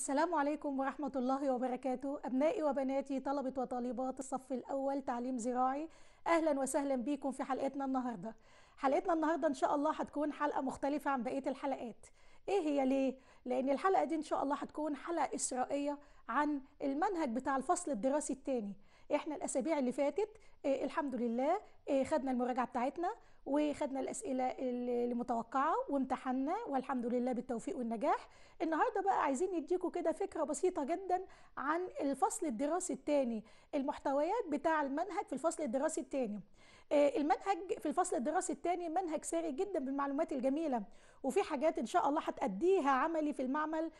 السلام عليكم ورحمة الله وبركاته أبنائي وبناتي طلبة وطالبات الصف الأول تعليم زراعي أهلا وسهلا بيكم في حلقتنا النهاردة حلقتنا النهاردة إن شاء الله هتكون حلقة مختلفة عن بقية الحلقات إيه هي ليه؟ لأن الحلقة دي إن شاء الله هتكون حلقة إسرائية عن المنهج بتاع الفصل الدراسي الثاني احنا الاسابيع اللي فاتت إيه الحمد لله إيه خدنا المراجعه بتاعتنا وخدنا الاسئله المتوقعه وامتحنا والحمد لله بالتوفيق والنجاح النهارده بقى عايزين نديكوا كده فكره بسيطه جدا عن الفصل الدراسي الثاني المحتويات بتاع المنهج في الفصل الدراسي الثاني آه، المنهج في الفصل الدراسي الثاني منهج ساري جدا بالمعلومات الجميله وفي حاجات ان شاء الله هتاديها عملي في المعمل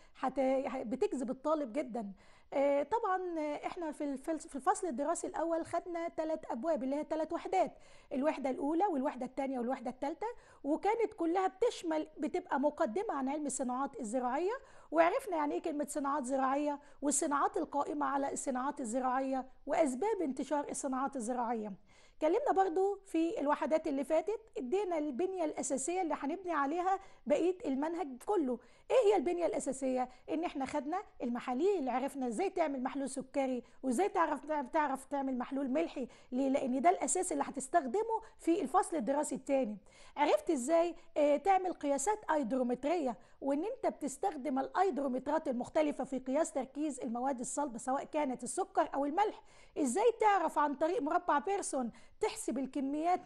بتجذب الطالب جدا آه، طبعا آه، احنا في الفصل الدراسي الاول خدنا ثلاث ابواب اللي هي ثلاث وحدات الوحده الاولى والوحده الثانيه والوحده الثالثه وكانت كلها بتشمل بتبقى مقدمه عن علم الصناعات الزراعيه وعرفنا يعني ايه كلمه صناعات زراعيه والصناعات القائمه على الصناعات الزراعيه واسباب انتشار الصناعات الزراعيه اتكلمنا برضو في الوحدات اللي فاتت ادينا البنيه الاساسيه اللي هنبني عليها بقيه المنهج كله ايه هي البنيه الاساسيه ان احنا خدنا المحاليل اللي عرفنا ازاي تعمل محلول سكري وازاي تعرف تعرف تعمل محلول ملحي ليه لان ده الاساس اللي هتستخدمه في الفصل الدراسي الثاني عرفت ازاي آه، تعمل قياسات ايدرومتريه وان انت بتستخدم الايدرومترات المختلفه في قياس تركيز المواد الصلبه سواء كانت السكر او الملح ازاي تعرف عن طريق مربع بيرسون تحسب الكميات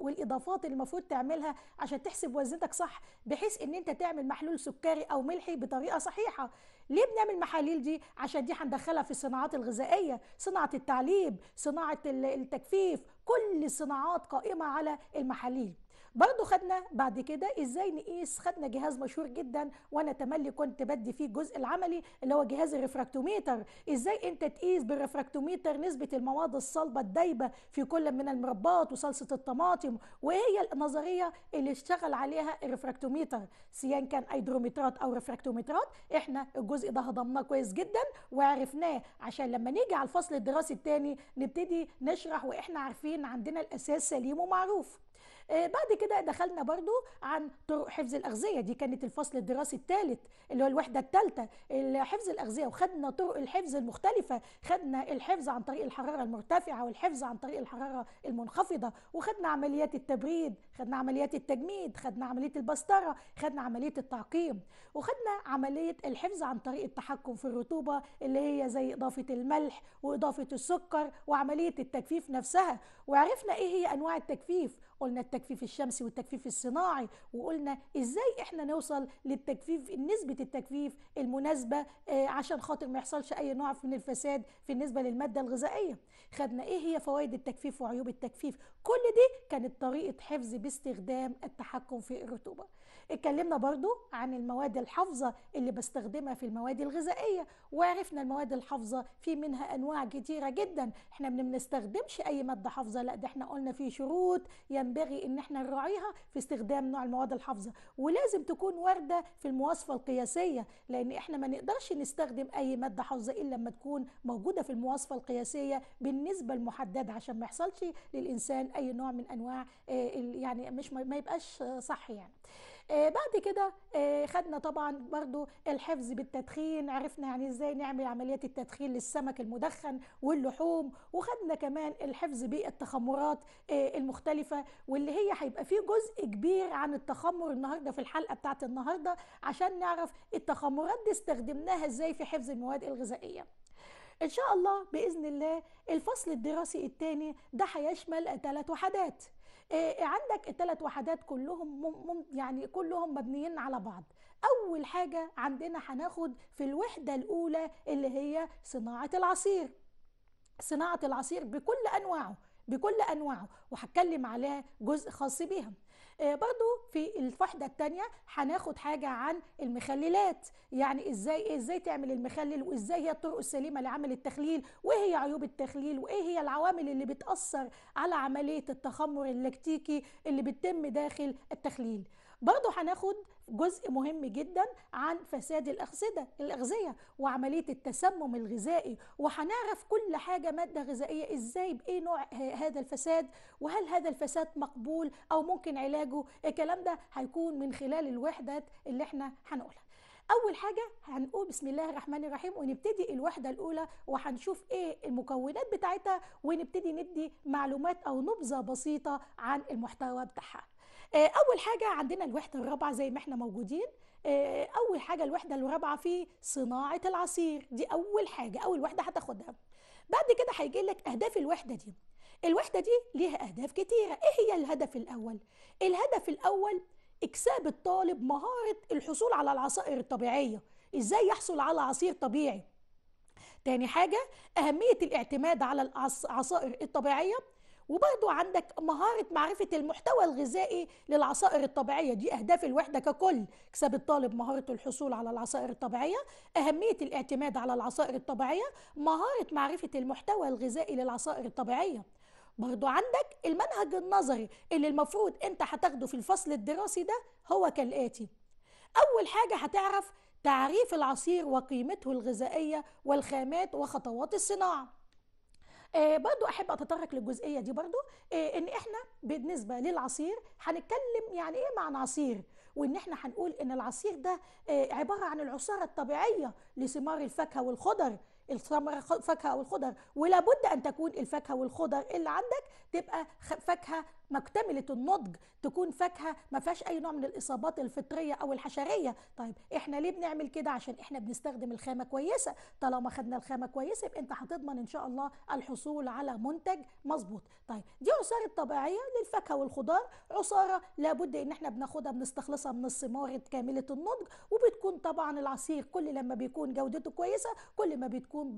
والاضافات اللي المفروض تعملها عشان تحسب وزنتك صح بحيث ان انت تعمل محلول سكري او ملحي بطريقه صحيحه ليه بنعمل المحاليل دي عشان دي هندخلها في الصناعات الغذائيه صناعه التعليب صناعه التجفيف كل الصناعات قائمه على المحاليل برضو خدنا بعد كده ازاي نقيس خدنا جهاز مشهور جدا وانا تملي كنت بدي فيه الجزء العملي اللي هو جهاز الرفراكتوميتر ازاي انت تقيس بالرفراكتوميتر نسبه المواد الصلبه الدايبه في كل من المربات وصلصه الطماطم وهي النظريه اللي اشتغل عليها الرفراكتوميتر سواء كان ايدرومترات او رفراكتومترات احنا الجزء ده هضمناه كويس جدا وعرفناه عشان لما نيجي على الفصل الدراسي الثاني نبتدي نشرح واحنا عارفين عندنا الاساس سليم ومعروف آه، بعد كده دخلنا برضو عن طرق حفظ الاغذيه دي كانت الفصل الدراسي الثالث اللي هو الوحده الثالثه حفظ الاغذيه وخدنا طرق الحفظ المختلفه خدنا الحفظ عن طريق الحراره المرتفعه والحفظ عن طريق الحراره المنخفضه وخدنا عمليات التبريد خدنا عمليات التجميد خدنا عمليه البسطره خدنا عمليه التعقيم وخدنا عمليه الحفظ عن طريق التحكم في الرطوبه اللي هي زي اضافه الملح واضافه السكر وعمليه التجفيف نفسها وعرفنا ايه هي انواع التجفيف قلنا التجفيف الشمسي والتجفيف الصناعي وقلنا ازاي احنا نوصل للتجفيف نسبه التجفيف المناسبه آه، عشان خاطر ما يحصلش اي نوع من الفساد في النسبه للماده الغذائيه خدنا ايه هي فوائد التجفيف وعيوب التجفيف كل دي كانت طريقه حفظ باستخدام التحكم في الرطوبه اتكلمنا برضو عن المواد الحافظة اللي بستخدمها في المواد الغذائية وعرفنا المواد الحافظة في منها أنواع كتيرة جدا احنا ما بنستخدمش أي مادة حافظة لا ده احنا قلنا في شروط ينبغي إن احنا نراعيها في استخدام نوع المواد الحافظة ولازم تكون واردة في المواصفة القياسية لأن احنا ما نقدرش نستخدم أي مادة حافظة إلا لما تكون موجودة في المواصفة القياسية بالنسبة المحددة عشان ما يحصلش للإنسان أي نوع من أنواع آه، يعني مش ما يبقاش صح يعني آه، بعد كده آه، خدنا طبعا برضو الحفظ بالتدخين عرفنا يعني ازاي نعمل عمليات التدخين للسمك المدخن واللحوم وخدنا كمان الحفظ بالتخمرات آه، المختلفة واللي هي هيبقى فيه جزء كبير عن التخمر النهاردة في الحلقة بتاعت النهاردة عشان نعرف التخمرات دي استخدمناها ازاي في حفظ المواد الغذائية ان شاء الله باذن الله الفصل الدراسي الثاني ده هيشمل ثلاث وحدات آه، آه، عندك الثلاث وحدات كلهم يعني كلهم مبنيين على بعض اول حاجه عندنا هناخد في الوحده الاولى اللي هي صناعه العصير صناعه العصير بكل انواعه بكل انواعه وهتكلم عليها جزء خاص بيها آه، برضو في الفحدة التانية هناخد حاجة عن المخللات يعني ازاي ازاي تعمل المخلل وازاي هي الطرق السليمة لعمل التخليل وايه هي عيوب التخليل وايه هي العوامل اللي بتأثر على عملية التخمر اللاكتيكي اللي بتتم داخل التخليل برضو هناخد جزء مهم جدا عن فساد الأغذية الأغذية وعملية التسمم الغذائي وهنعرف كل حاجة مادة غذائية إزاي بإيه نوع هذا الفساد وهل هذا الفساد مقبول أو ممكن علاجه الكلام ده هيكون من خلال الوحدات اللي احنا هنقولها اول حاجه هنقول بسم الله الرحمن الرحيم ونبتدي الوحده الاولى وهنشوف ايه المكونات بتاعتها ونبتدي ندي معلومات او نبذه بسيطه عن المحتوى بتاعها آه، اول حاجه عندنا الوحده الرابعه زي ما احنا موجودين آه، اول حاجه الوحده الرابعه في صناعه العصير دي اول حاجه اول وحده هتاخدها بعد كده هيجي لك اهداف الوحده دي الوحده دي ليها اهداف كتيره ايه هي الهدف الاول الهدف الاول اكساب الطالب مهاره الحصول على العصائر الطبيعيه ازاي يحصل على عصير طبيعي تاني حاجة أهمية الاعتماد على العصائر الطبيعية وبرضو عندك مهارة معرفة المحتوى الغذائي للعصائر الطبيعية دي أهداف الوحدة ككل كسب الطالب مهارة الحصول على العصائر الطبيعية أهمية الاعتماد على العصائر الطبيعية مهارة معرفة المحتوى الغذائي للعصائر الطبيعية برضو عندك المنهج النظري اللي المفروض انت هتاخده في الفصل الدراسي ده هو كالآتي أول حاجة هتعرف تعريف العصير وقيمته الغذائية والخامات وخطوات الصناعة آه، برضو احب اتطرق للجزئيه دي برضو آه، ان احنا بالنسبه للعصير هنتكلم يعني ايه معنى عصير وان احنا هنقول ان العصير ده آه، عباره عن العصاره الطبيعيه لثمار الفاكهه والخضر الثمره فاكهه والخضر ولا ان تكون الفاكهه والخضر اللي عندك تبقى فاكهه مكتمله النضج تكون فاكهه ما فيهاش اي نوع من الاصابات الفطريه او الحشريه طيب احنا ليه بنعمل كده عشان احنا بنستخدم الخامه كويسه طالما خدنا الخامه كويسه يبقى انت هتضمن ان شاء الله الحصول على منتج مظبوط طيب دي عصاره طبيعيه للفاكهه والخضار عصاره لابد ان احنا بناخدها بنستخلصها من الثمار كامله النضج وبتكون طبعا العصير كل لما بيكون جودته كويسه كل ما بتكون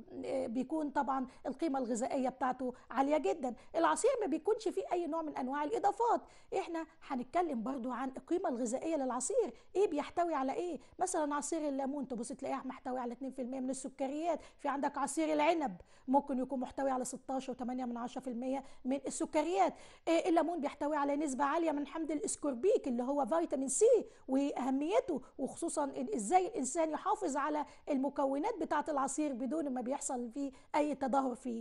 بيكون طبعا القيمه الغذائيه بتاعته عاليه جدا العصير ما بيكونش فيه اي نوع من انواع الاضافات احنا هنتكلم برضو عن القيمه الغذائيه للعصير ايه بيحتوي على ايه مثلا عصير الليمون تبص تلاقيه محتوي على 2% من السكريات في عندك عصير العنب ممكن يكون محتوي على 16 و8 من السكريات إيه الليمون بيحتوي على نسبه عاليه من حمض الاسكوربيك اللي هو فيتامين سي واهميته وخصوصا ازاي الانسان يحافظ على المكونات بتاعه العصير بدون ما بيحصل فيه اي تدهور في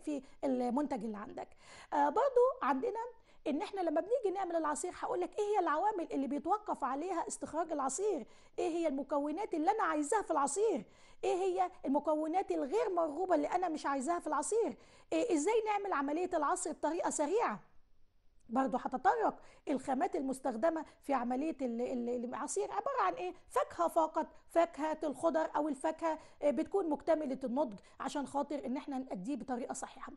في المنتج اللي عندك آه برضو عندنا ان احنا لما بنيجي نعمل العصير هقول لك ايه هي العوامل اللي بيتوقف عليها استخراج العصير ايه هي المكونات اللي انا عايزاها في العصير ايه هي المكونات الغير مرغوبه اللي انا مش عايزاها في العصير إيه ازاي نعمل عمليه العصر بطريقه سريعه برضه هتطرق الخامات المستخدمه في عمليه العصير عباره عن ايه فاكهه فقط فاكهه الخضر او الفاكهه آه، بتكون مكتمله النضج عشان خاطر ان احنا نأديه بطريقه صحيحه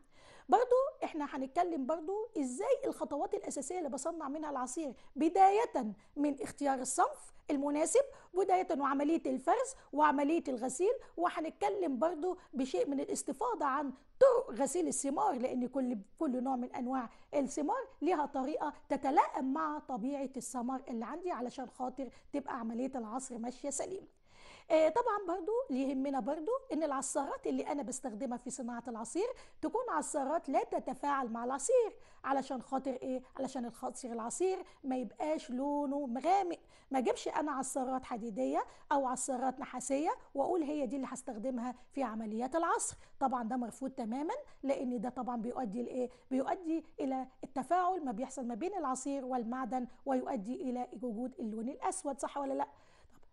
برضو احنا هنتكلم برضو ازاي الخطوات الاساسيه اللي بصنع منها العصير بدايه من اختيار الصنف المناسب بداية وعملية الفرز وعملية الغسيل وهنتكلم برضو بشيء من الاستفاضة عن طرق غسيل الثمار لأن كل كل نوع من أنواع الثمار لها طريقة تتلائم مع طبيعه السمر اللي عندي علشان خاطر تبقى عمليه العصر ماشيه سليمه آه، طبعا برضو اللي يهمنا برضو ان العصارات اللي انا بستخدمها في صناعه العصير تكون عصارات لا تتفاعل مع العصير علشان خاطر ايه علشان خاطر العصير ما يبقاش لونه مغامق ما اجيبش انا عصارات حديديه او عصارات نحاسيه واقول هي دي اللي هستخدمها في عمليات العصر طبعا ده مرفوض تماما لان ده طبعا بيؤدي لايه بيؤدي الى التفاعل ما بيحصل ما بين العصير والمعدن ويؤدي الى وجود اللون الاسود صح ولا لا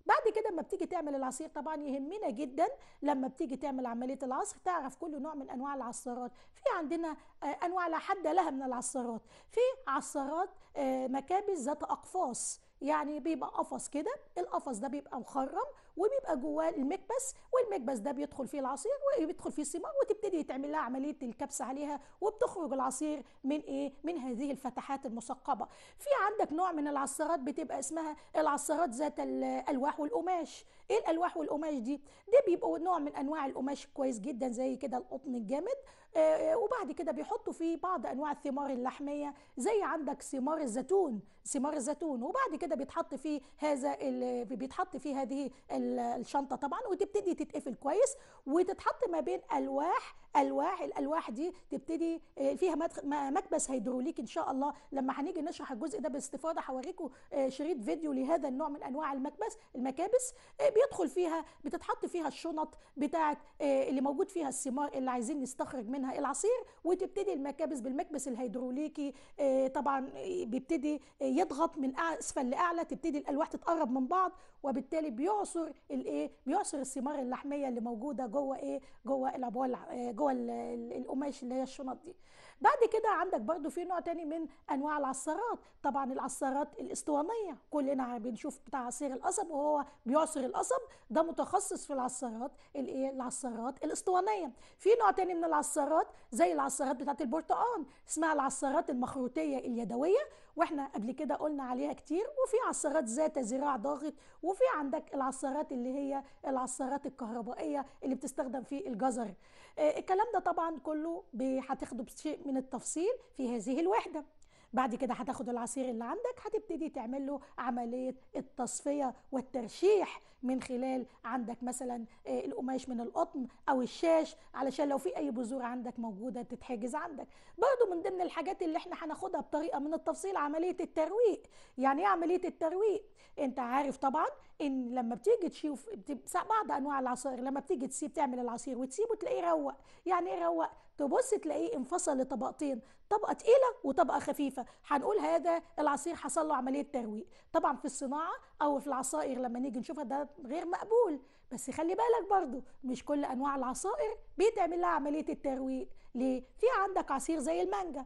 بعد كده لما بتيجي تعمل العصير طبعا يهمنا جدا لما بتيجي تعمل عمليه العصر تعرف كل نوع من انواع العصارات في عندنا آه، انواع لا حد لها من العصارات في عصارات آه، مكابس ذات اقفاص يعني بيبقى قفص كده القفص ده بيبقى مخرم وبيبقى جواه المكبس والمكبس ده بيدخل فيه العصير وبيدخل فيه الثمار وتبتدي تعمل لها عمليه الكبسه عليها وبتخرج العصير من ايه من هذه الفتحات المثقبه في عندك نوع من العصارات بتبقى اسمها العصارات ذات الالواح والقماش ايه الالواح والقماش دي ده بيبقوا نوع من انواع القماش كويس جدا زي كده القطن الجامد آه، وبعد كده بيحطوا فيه بعض انواع الثمار اللحميه زي عندك ثمار الزيتون ثمار الزيتون وبعد كده بيتحط فيه هذا بيتحط فيه هذه الشنطه طبعا وتبتدي تتقفل كويس وتتحط ما بين الواح الواح الالواح دي تبتدي آه، فيها مكبس هيدروليك ان شاء الله لما هنيجي نشرح الجزء ده باستفاضه هوريكم آه، شريط فيديو لهذا النوع من انواع المكبس المكابس بيدخل فيها بتتحط فيها الشنط بتاعه اللي موجود فيها الثمار اللي عايزين نستخرج منها منها العصير وتبتدي المكابس بالمكبس الهيدروليكي آه، طبعا بيبتدي يضغط من اسفل لاعلى تبتدي الالواح تتقرب من بعض وبالتالي بيعصر الايه بيعصر الثمار اللحميه اللي موجوده جوه ايه جوه العبوه آه، جوه القماش اللي هي الشنط دي بعد كده عندك برضو في نوع تاني من انواع العصارات طبعا العصارات الاسطوانيه كلنا بنشوف بتاع عصير القصب وهو بيعصر القصب ده متخصص في العصارات الايه العصارات الاسطوانيه في نوع تاني من العصارات زي العصارات بتاعه البرتقال اسمها العصارات المخروطيه اليدويه واحنا قبل كده قلنا عليها كتير وفي عصارات ذات ذراع ضاغط وفي عندك العصارات اللي هي العصارات الكهربائيه اللي بتستخدم في الجزر آه، الكلام ده طبعا كله هتاخده بشيء من التفصيل في هذه الوحده بعد كده هتاخد العصير اللي عندك هتبتدي تعمل له عمليه التصفيه والترشيح من خلال عندك مثلا آه، القماش من القطن او الشاش علشان لو في اي بذور عندك موجوده تتحجز عندك برضو من ضمن الحاجات اللي احنا هناخدها بطريقه من التفصيل عمليه الترويق يعني ايه عمليه الترويق انت عارف طبعا ان لما بتيجي تشوف بعض انواع العصائر لما بتيجي تسيب تعمل العصير وتسيبه تلاقيه روق يعني ايه روق تبص تلاقيه انفصل لطبقتين طبقه تقيله وطبقه خفيفه هنقول هذا العصير حصل له عمليه ترويق طبعا في الصناعه او في العصائر لما نيجي نشوفها ده غير مقبول بس خلي بالك برضو مش كل انواع العصائر بيتعمل لها عمليه الترويق ليه في عندك عصير زي المانجا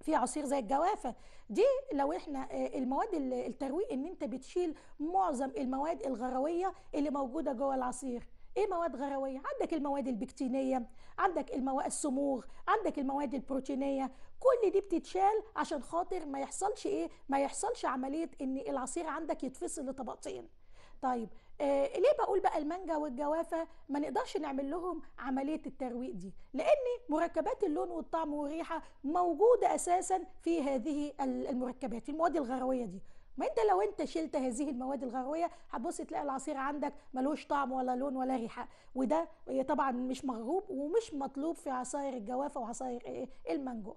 في عصير زي الجوافه دي لو احنا آه، المواد الترويق ان انت بتشيل معظم المواد الغرويه اللي موجوده جوه العصير ايه مواد غرويه عندك المواد البكتينيه عندك المواد الصموغ عندك المواد البروتينيه كل دي بتتشال عشان خاطر ما يحصلش ايه ما يحصلش عمليه ان العصير عندك يتفصل لطبقتين طيب آه ليه بقول بقى المانجا والجوافه ما نقدرش نعمل لهم عمليه الترويق دي لان مركبات اللون والطعم والريحه موجوده اساسا في هذه المركبات في المواد الغرويه دي ما انت لو انت شلت هذه المواد الغرويه هتبص تلاقي العصير عندك ملوش طعم ولا لون ولا ريحه وده طبعا مش مرغوب ومش مطلوب في عصاير الجوافه وعصاير إيه، المانجو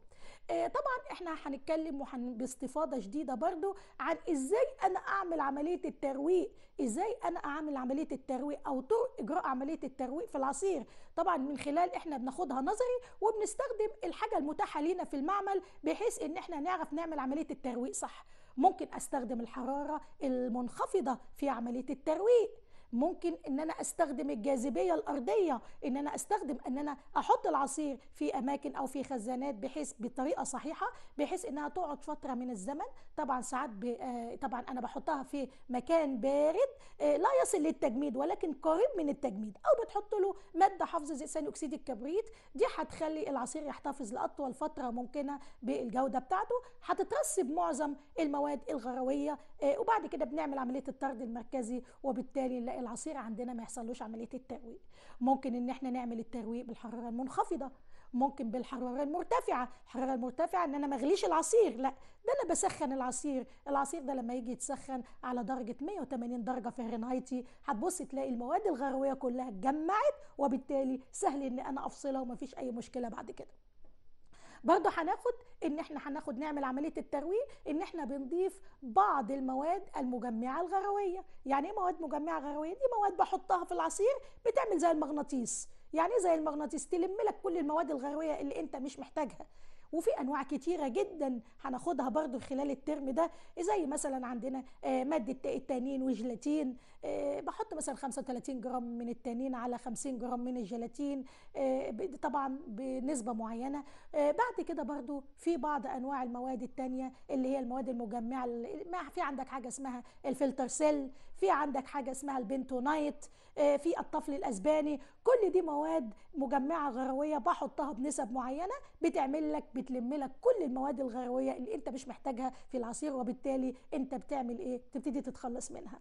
آه، طبعا احنا هنتكلم باستفاضه شديده برضو عن ازاي انا اعمل عمليه الترويق ازاي انا اعمل عمليه الترويق او طرق اجراء عمليه الترويق في العصير طبعا من خلال احنا بناخدها نظري وبنستخدم الحاجه المتاحه لينا في المعمل بحيث ان احنا نعرف نعمل عمليه الترويق صح ممكن استخدم الحراره المنخفضه في عمليه الترويق ممكن ان انا استخدم الجاذبيه الارضيه ان انا استخدم ان انا احط العصير في اماكن او في خزانات بحيث بطريقه صحيحه بحيث انها تقعد فتره من الزمن طبعا ساعات آه، طبعا انا بحطها في مكان بارد آه، لا يصل للتجميد ولكن قريب من التجميد او بتحط له ماده حافظه زي ثاني اكسيد الكبريت دي هتخلي العصير يحتفظ لاطول فتره ممكنه بالجوده بتاعته هتترسب معظم المواد الغرويه آه، وبعد كده بنعمل عمليه الطرد المركزي وبالتالي نلاقي العصير عندنا ما يحصلوش عمليه الترويق ممكن ان احنا نعمل الترويق بالحراره المنخفضه ممكن بالحراره المرتفعه الحراره المرتفعه ان انا ما اغليش العصير لا ده انا بسخن العصير العصير ده لما يجي يتسخن على درجه 180 درجه فهرنهايتي هتبص تلاقي المواد الغروية كلها اتجمعت وبالتالي سهل ان انا افصلها ومفيش اي مشكله بعد كده برضه هناخد ان احنا هناخد نعمل عمليه الترويج ان احنا بنضيف بعض المواد المجمعه الغرويه يعني ايه مواد مجمعه غرويه دي مواد بحطها في العصير بتعمل زي المغناطيس يعني إيه زي المغناطيس تلم لك كل المواد الغرويه اللي انت مش محتاجها وفي انواع كتيره جدا هناخدها برضو خلال الترم ده زي مثلا عندنا آه، ماده التانين وجلاتين آه، بحط مثلا 35 جرام من التنين على 50 جرام من الجيلاتين آه، طبعا بنسبة معينة آه، بعد كده برضو في بعض أنواع المواد التانية اللي هي المواد المجمعة في عندك حاجة اسمها الفلتر سيل في عندك حاجة اسمها البنتونايت في الطفل الأسباني كل دي مواد مجمعة غروية بحطها بنسب معينة بتعمل لك بتلم لك كل المواد الغروية اللي انت مش محتاجها في العصير وبالتالي انت بتعمل ايه بتبتدي تتخلص منها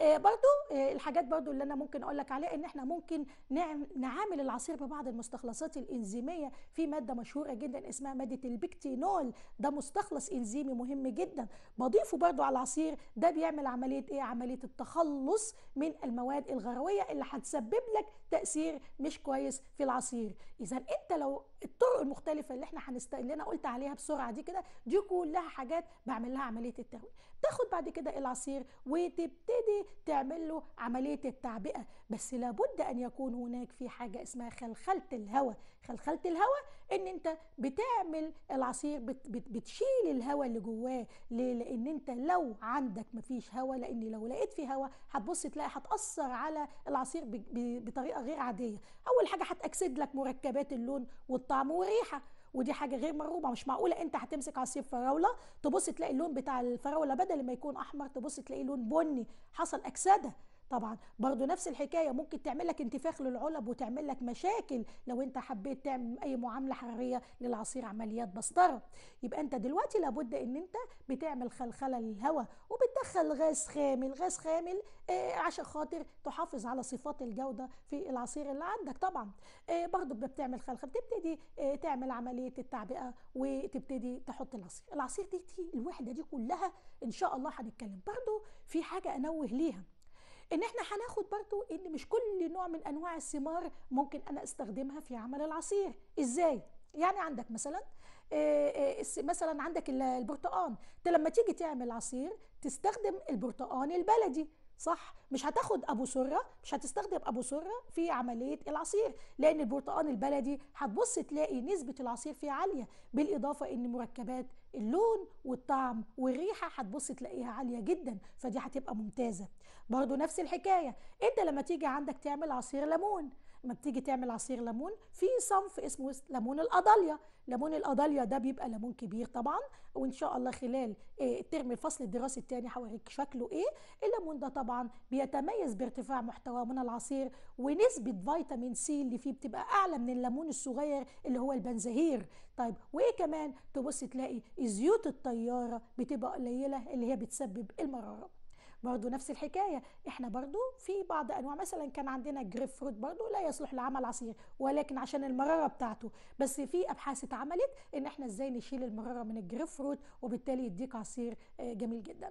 آه، برضو آه، الحاجات برضو اللي انا ممكن اقول لك عليها ان احنا ممكن نعم-، نعامل العصير ببعض المستخلصات الانزيميه في ماده مشهوره جدا اسمها ماده البكتينول ده مستخلص انزيمي مهم جدا بضيفه برضو على العصير ده بيعمل عمليه ايه عمليه التخلص من المواد الغرويه اللي هتسبب لك تاثير مش كويس في العصير اذا انت لو الطرق المختلفه اللي احنا هنست اللي انا قلت عليها بسرعه دي كده دي كلها حاجات بعمل لها عمليه التهويه تاخد بعد كده العصير وتبتدي تعمل له عمليه التعبئه بس لابد ان يكون هناك في حاجه اسمها خلخله الهواء خلخله الهواء ان انت بتعمل العصير بتشيل الهواء اللي جواه ليه لان انت لو عندك مفيش هواء لان لو لقيت في هواء هتبص تلاقي هتاثر على العصير بطريقه غير عاديه اول حاجه هتاكسد لك مركبات اللون والطعم والريحه ودي حاجه غير مرغوبه مش معقوله انت هتمسك عصير فراوله تبص تلاقي اللون بتاع الفراوله بدل ما يكون احمر تبص تلاقيه لون بني حصل اكسده طبعا برضو نفس الحكايه ممكن تعمل لك انتفاخ للعلب وتعمل لك مشاكل لو انت حبيت تعمل اي معامله حراريه للعصير عمليات بسطره يبقى انت دلوقتي لابد ان انت بتعمل خلخله للهواء وبتدخل غاز خامل غاز خامل ايه عشان خاطر تحافظ على صفات الجوده في العصير اللي عندك طبعا ايه برضو بتعمل خلخله بتبتدي ايه تعمل عمليه التعبئه وتبتدي تحط العصير العصير دي, دي الوحده دي كلها ان شاء الله هنتكلم برضو في حاجه انوه ليها ان احنا هناخد برضو ان مش كل نوع من انواع الثمار ممكن انا استخدمها في عمل العصير ازاي يعني عندك مثلا آه، آه، مثلا عندك البرتقان انت لما تيجي تعمل عصير تستخدم البرتقان البلدي صح مش هتاخد ابو سره مش هتستخدم ابو سره في عمليه العصير لان البرتقان البلدي هتبص تلاقي نسبه العصير فيه عاليه بالاضافه ان مركبات اللون والطعم والريحه هتبص تلاقيها عاليه جدا فدي هتبقى ممتازه برضو نفس الحكايه انت لما تيجي عندك تعمل عصير ليمون ما بتيجي تعمل عصير ليمون في صنف اسمه ليمون الاضاليا ليمون الاضاليا ده بيبقى ليمون كبير طبعا وان شاء الله خلال الترم آه، الفصل الدراسي الثاني هوريك شكله ايه الليمون ده طبعا بيتميز بارتفاع محتواه من العصير ونسبه فيتامين سي اللي فيه بتبقى اعلى من الليمون الصغير اللي هو البنزهير طيب وايه كمان تبص تلاقي زيوت الطياره بتبقى قليله اللي هي بتسبب المراره برضو نفس الحكاية احنا برضو في بعض انواع مثلا كان عندنا جريب فروت برضو لا يصلح لعمل عصير ولكن عشان المرارة بتاعته بس في ابحاث اتعملت ان احنا ازاي نشيل المرارة من الجريب فروت وبالتالي يديك عصير آه، جميل جدا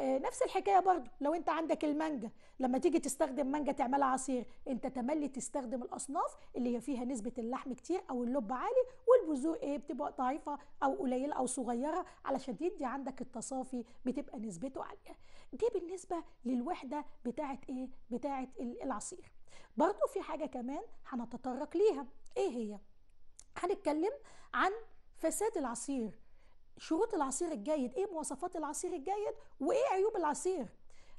آه، نفس الحكايه برضو لو انت عندك المانجا لما تيجي تستخدم مانجا تعملها عصير انت تملي تستخدم الاصناف اللي هي فيها نسبه اللحم كتير او اللب عالي والبذور ايه بتبقى ضعيفه او قليله او صغيره علشان تدي عندك التصافي بتبقى نسبته عاليه دي بالنسبة للوحدة بتاعة ايه بتاعة العصير برضو في حاجة كمان هنتطرق ليها ايه هي هنتكلم عن فساد العصير شروط العصير الجيد ايه مواصفات العصير الجيد وايه عيوب العصير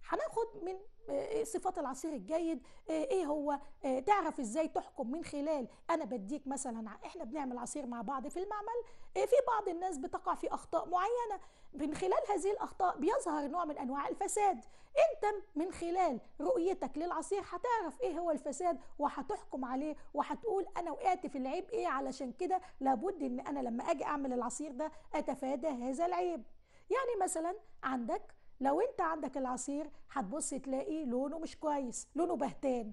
هناخد من آه، آه، صفات العصير الجيد آه، ايه هو تعرف ازاي تحكم من خلال انا بديك مثلا احنا بنعمل عصير مع بعض في المعمل في بعض الناس بتقع في اخطاء معينه من خلال هذه الاخطاء بيظهر نوع من انواع الفساد انت من خلال رؤيتك للعصير هتعرف ايه هو الفساد وهتحكم عليه وهتقول انا وقعت في العيب ايه علشان كده لابد ان انا لما اجي اعمل العصير ده اتفادى هذا العيب يعني مثلا عندك لو انت عندك العصير هتبص تلاقي لونه مش كويس لونه بهتان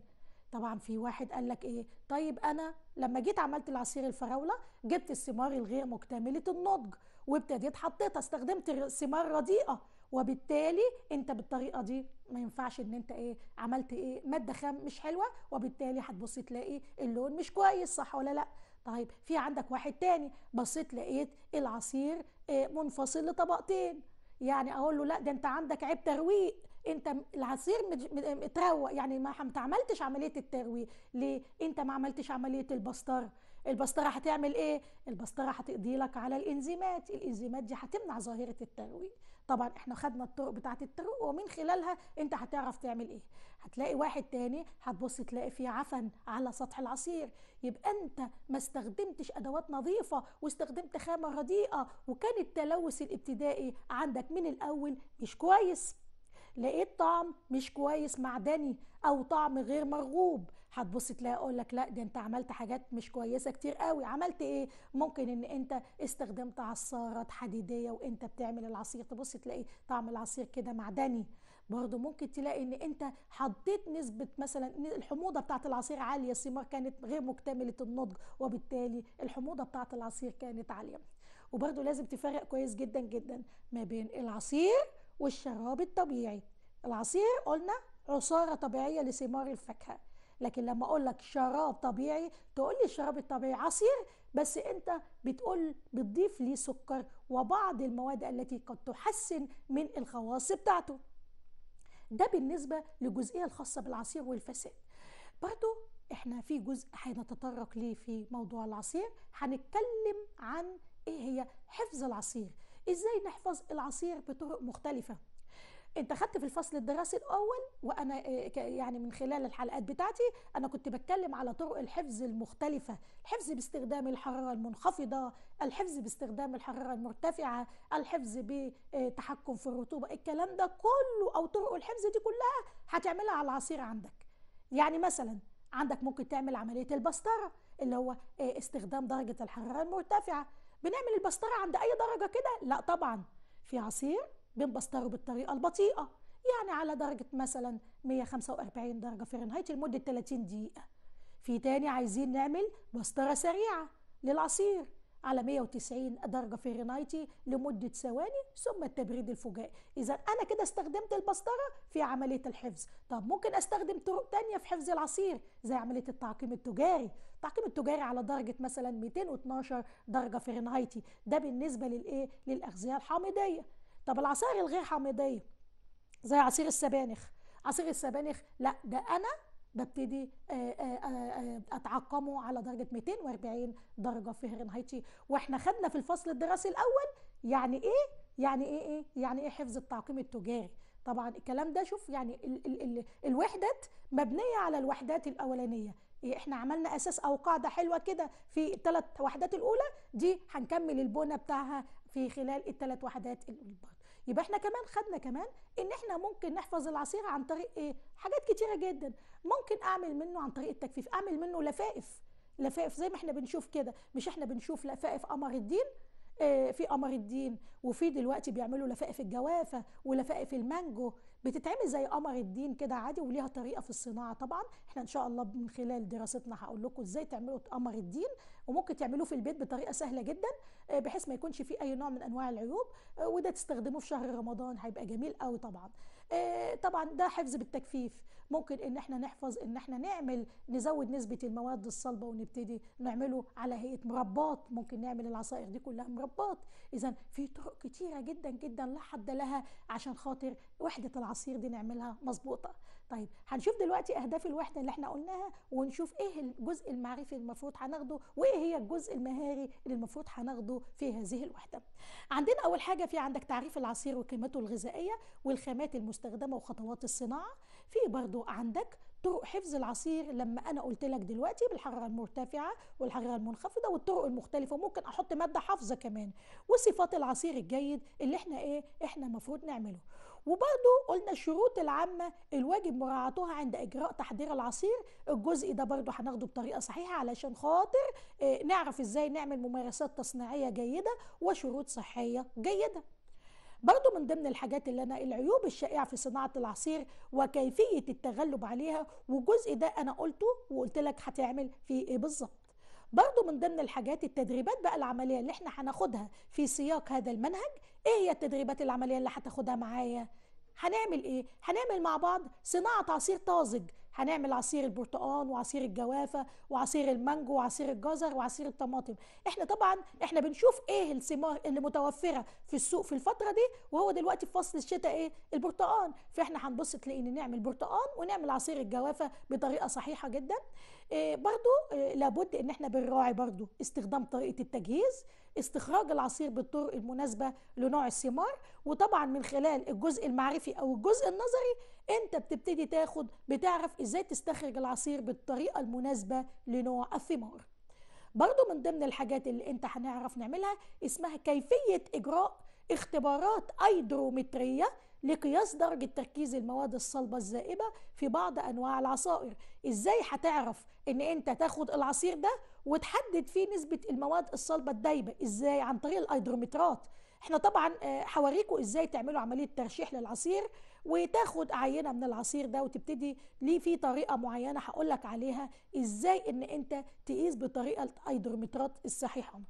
طبعا في واحد قال لك ايه طيب انا لما جيت عملت العصير الفراوله جبت الثمار الغير مكتمله النضج وابتديت حطيتها استخدمت ثمار رديئه وبالتالي انت بالطريقه دي ما ينفعش ان انت ايه عملت ايه ماده خام مش حلوه وبالتالي هتبص تلاقي اللون مش كويس صح ولا لا طيب في عندك واحد تاني بصيت لقيت العصير آه، منفصل لطبقتين يعني اقول له لا ده انت عندك عيب ترويق انت العصير متروق يعني ما عملتش عمليه الترويق ليه انت ما عملتش عمليه البسطره البسطره هتعمل ايه البسطره هتقضي لك على الانزيمات الانزيمات دي هتمنع ظاهره الترويق طبعا احنا خدنا الطرق بتاعت الطرق ومن خلالها انت هتعرف تعمل ايه هتلاقي واحد تاني هتبص تلاقي فيه عفن على سطح العصير يبقى انت ما استخدمتش ادوات نظيفه واستخدمت خامه رديئه وكان التلوث الابتدائي عندك من الاول مش كويس لقيت طعم مش كويس معدني او طعم غير مرغوب هتبص تلاقي اقول لك لا ده انت عملت حاجات مش كويسه كتير قوي عملت ايه ممكن ان انت استخدمت عصارات حديديه وانت بتعمل العصير تبص تلاقي طعم العصير كده معدني برضو ممكن تلاقي ان انت حطيت نسبه مثلا الحموضه بتاعه العصير عاليه الثمار كانت غير مكتمله النضج وبالتالي الحموضه بتاعه العصير كانت عاليه وبرضو لازم تفرق كويس جدا جدا ما بين العصير والشراب الطبيعي العصير قلنا عصاره طبيعيه لثمار الفاكهه لكن لما اقول لك شراب طبيعي تقول لي الشراب الطبيعي عصير بس انت بتقول بتضيف ليه سكر وبعض المواد التي قد تحسن من الخواص بتاعته ده بالنسبه للجزئيه الخاصه بالعصير والفساد برضو احنا في جزء هنتطرق ليه في موضوع العصير هنتكلم عن ايه هي حفظ العصير ازاي نحفظ العصير بطرق مختلفه انت خدت في الفصل الدراسي الاول وانا آه، يعني من خلال الحلقات بتاعتي انا كنت بتكلم على طرق الحفظ المختلفه الحفظ باستخدام الحراره المنخفضه الحفظ باستخدام الحراره المرتفعه الحفظ بتحكم في الرطوبه الكلام ده كله او طرق الحفظ دي كلها هتعملها على العصير عندك يعني مثلا عندك ممكن تعمل عمليه البسطره اللي هو آه، استخدام درجه الحراره المرتفعه بنعمل البسطره عند اي درجه كده لا طبعا في عصير بنبسطره بالطريقة البطيئة يعني على درجة مثلا 145 درجة فهرنهايت لمدة 30 دقيقة في تاني عايزين نعمل بسطرة سريعة للعصير على 190 درجة فهرنهايت لمدة ثواني ثم التبريد الفجائي إذا أنا كده استخدمت البسطرة في عملية الحفظ طب ممكن أستخدم طرق تانية في حفظ العصير زي عملية التعقيم التجاري التعقيم التجاري على درجة مثلا 212 درجة فهرنهايت ده بالنسبة للإيه للأغذية الحامضية طب العصائر الغير حامضيه زي عصير السبانخ عصير السبانخ لا ده انا ببتدي آه، آه، آه، اتعقمه على درجه 240 درجه فهرنهايتي واحنا خدنا في الفصل الدراسي الاول يعني ايه يعني ايه ايه يعني ايه حفظ التعقيم التجاري طبعا الكلام ده شوف يعني ال ال ال الوحدات مبنيه على الوحدات الاولانيه إيه، احنا عملنا اساس او قاعده حلوه كده في الثلاث وحدات الاولى دي هنكمل البونه بتاعها في خلال الثلاث وحدات البعد يبقى احنا كمان خدنا كمان ان احنا ممكن نحفظ العصير عن طريق ايه حاجات كتيره جدا ممكن اعمل منه عن طريق التجفيف اعمل منه لفائف لفائف زي ما احنا بنشوف كده مش احنا بنشوف لفائف قمر الدين آه، في قمر الدين وفي دلوقتي بيعملوا لفائف الجوافه ولفائف المانجو بتتعمل زي قمر الدين كده عادي وليها طريقه في الصناعه طبعا احنا ان شاء الله من خلال دراستنا هقول لكم ازاي تعملوا قمر الدين وممكن تعملوه في البيت بطريقه سهله جدا آه، بحيث ما يكونش فيه اي نوع من انواع العيوب آه، وده تستخدموه في شهر رمضان هيبقى جميل قوي طبعا آه، طبعا ده حفظ بالتجفيف ممكن ان احنا نحفظ ان احنا نعمل نزود نسبه المواد الصلبه ونبتدي نعمله على هيئه مربات ممكن نعمل العصائر دي كلها مربات اذا في طرق كتيره جدا جدا لا حد لها عشان خاطر وحده العصير دي نعملها مظبوطه طيب هنشوف دلوقتي اهداف الوحده اللي احنا قلناها ونشوف ايه الجزء المعرفي المفروض هناخده وايه هي الجزء المهاري اللي المفروض هناخده في هذه الوحده عندنا اول حاجه في عندك تعريف العصير وقيمته الغذائيه والخامات المستخدمه وخطوات الصناعه في برضو عندك طرق حفظ العصير لما انا قلت لك دلوقتي بالحراره المرتفعه والحراره المنخفضه والطرق المختلفه وممكن احط ماده حافظه كمان وصفات العصير الجيد اللي احنا ايه احنا المفروض نعمله وبرضو قلنا الشروط العامة الواجب مراعاتها عند إجراء تحضير العصير الجزء ده برضو هناخده بطريقة صحيحة علشان خاطر آه، نعرف إزاي نعمل ممارسات تصنيعية جيدة وشروط صحية جيدة برضو من ضمن الحاجات اللي انا العيوب الشائعه في صناعه العصير وكيفيه التغلب عليها والجزء ده انا قلته وقلت لك هتعمل فيه ايه بالظبط برضو من ضمن الحاجات التدريبات بقى العملية اللي احنا هناخدها في سياق هذا المنهج ايه هي التدريبات العملية اللي هتاخدها معايا هنعمل ايه هنعمل مع بعض صناعة عصير طازج هنعمل عصير البرتقال وعصير الجوافه وعصير المانجو وعصير الجزر وعصير الطماطم احنا طبعا احنا بنشوف ايه الثمار اللي متوفره في السوق في الفتره دي وهو دلوقتي في فصل الشتاء ايه البرتقال فاحنا هنبص تلاقي نعمل برتقال ونعمل عصير الجوافه بطريقه صحيحه جدا آه، برضو آه، لابد ان احنا بنراعي برضو استخدام طريقه التجهيز استخراج العصير بالطرق المناسبه لنوع الثمار وطبعا من خلال الجزء المعرفي او الجزء النظري انت بتبتدي تاخد بتعرف ازاي تستخرج العصير بالطريقه المناسبه لنوع الثمار برضو من ضمن الحاجات اللي انت هنعرف نعملها اسمها كيفيه اجراء اختبارات ايدرومتريه لقياس درجة تركيز المواد الصلبة الذائبة في بعض أنواع العصائر إزاي هتعرف إن أنت تاخد العصير ده وتحدد فيه نسبة المواد الصلبة الدايبة إزاي عن طريق الأيدرومترات احنا طبعا آه، هوريكم ازاي تعملوا عمليه ترشيح للعصير وتاخد عينه من العصير ده وتبتدي ليه في طريقه معينه هقول لك عليها ازاي ان انت تقيس بطريقه الايدرومترات الصحيحه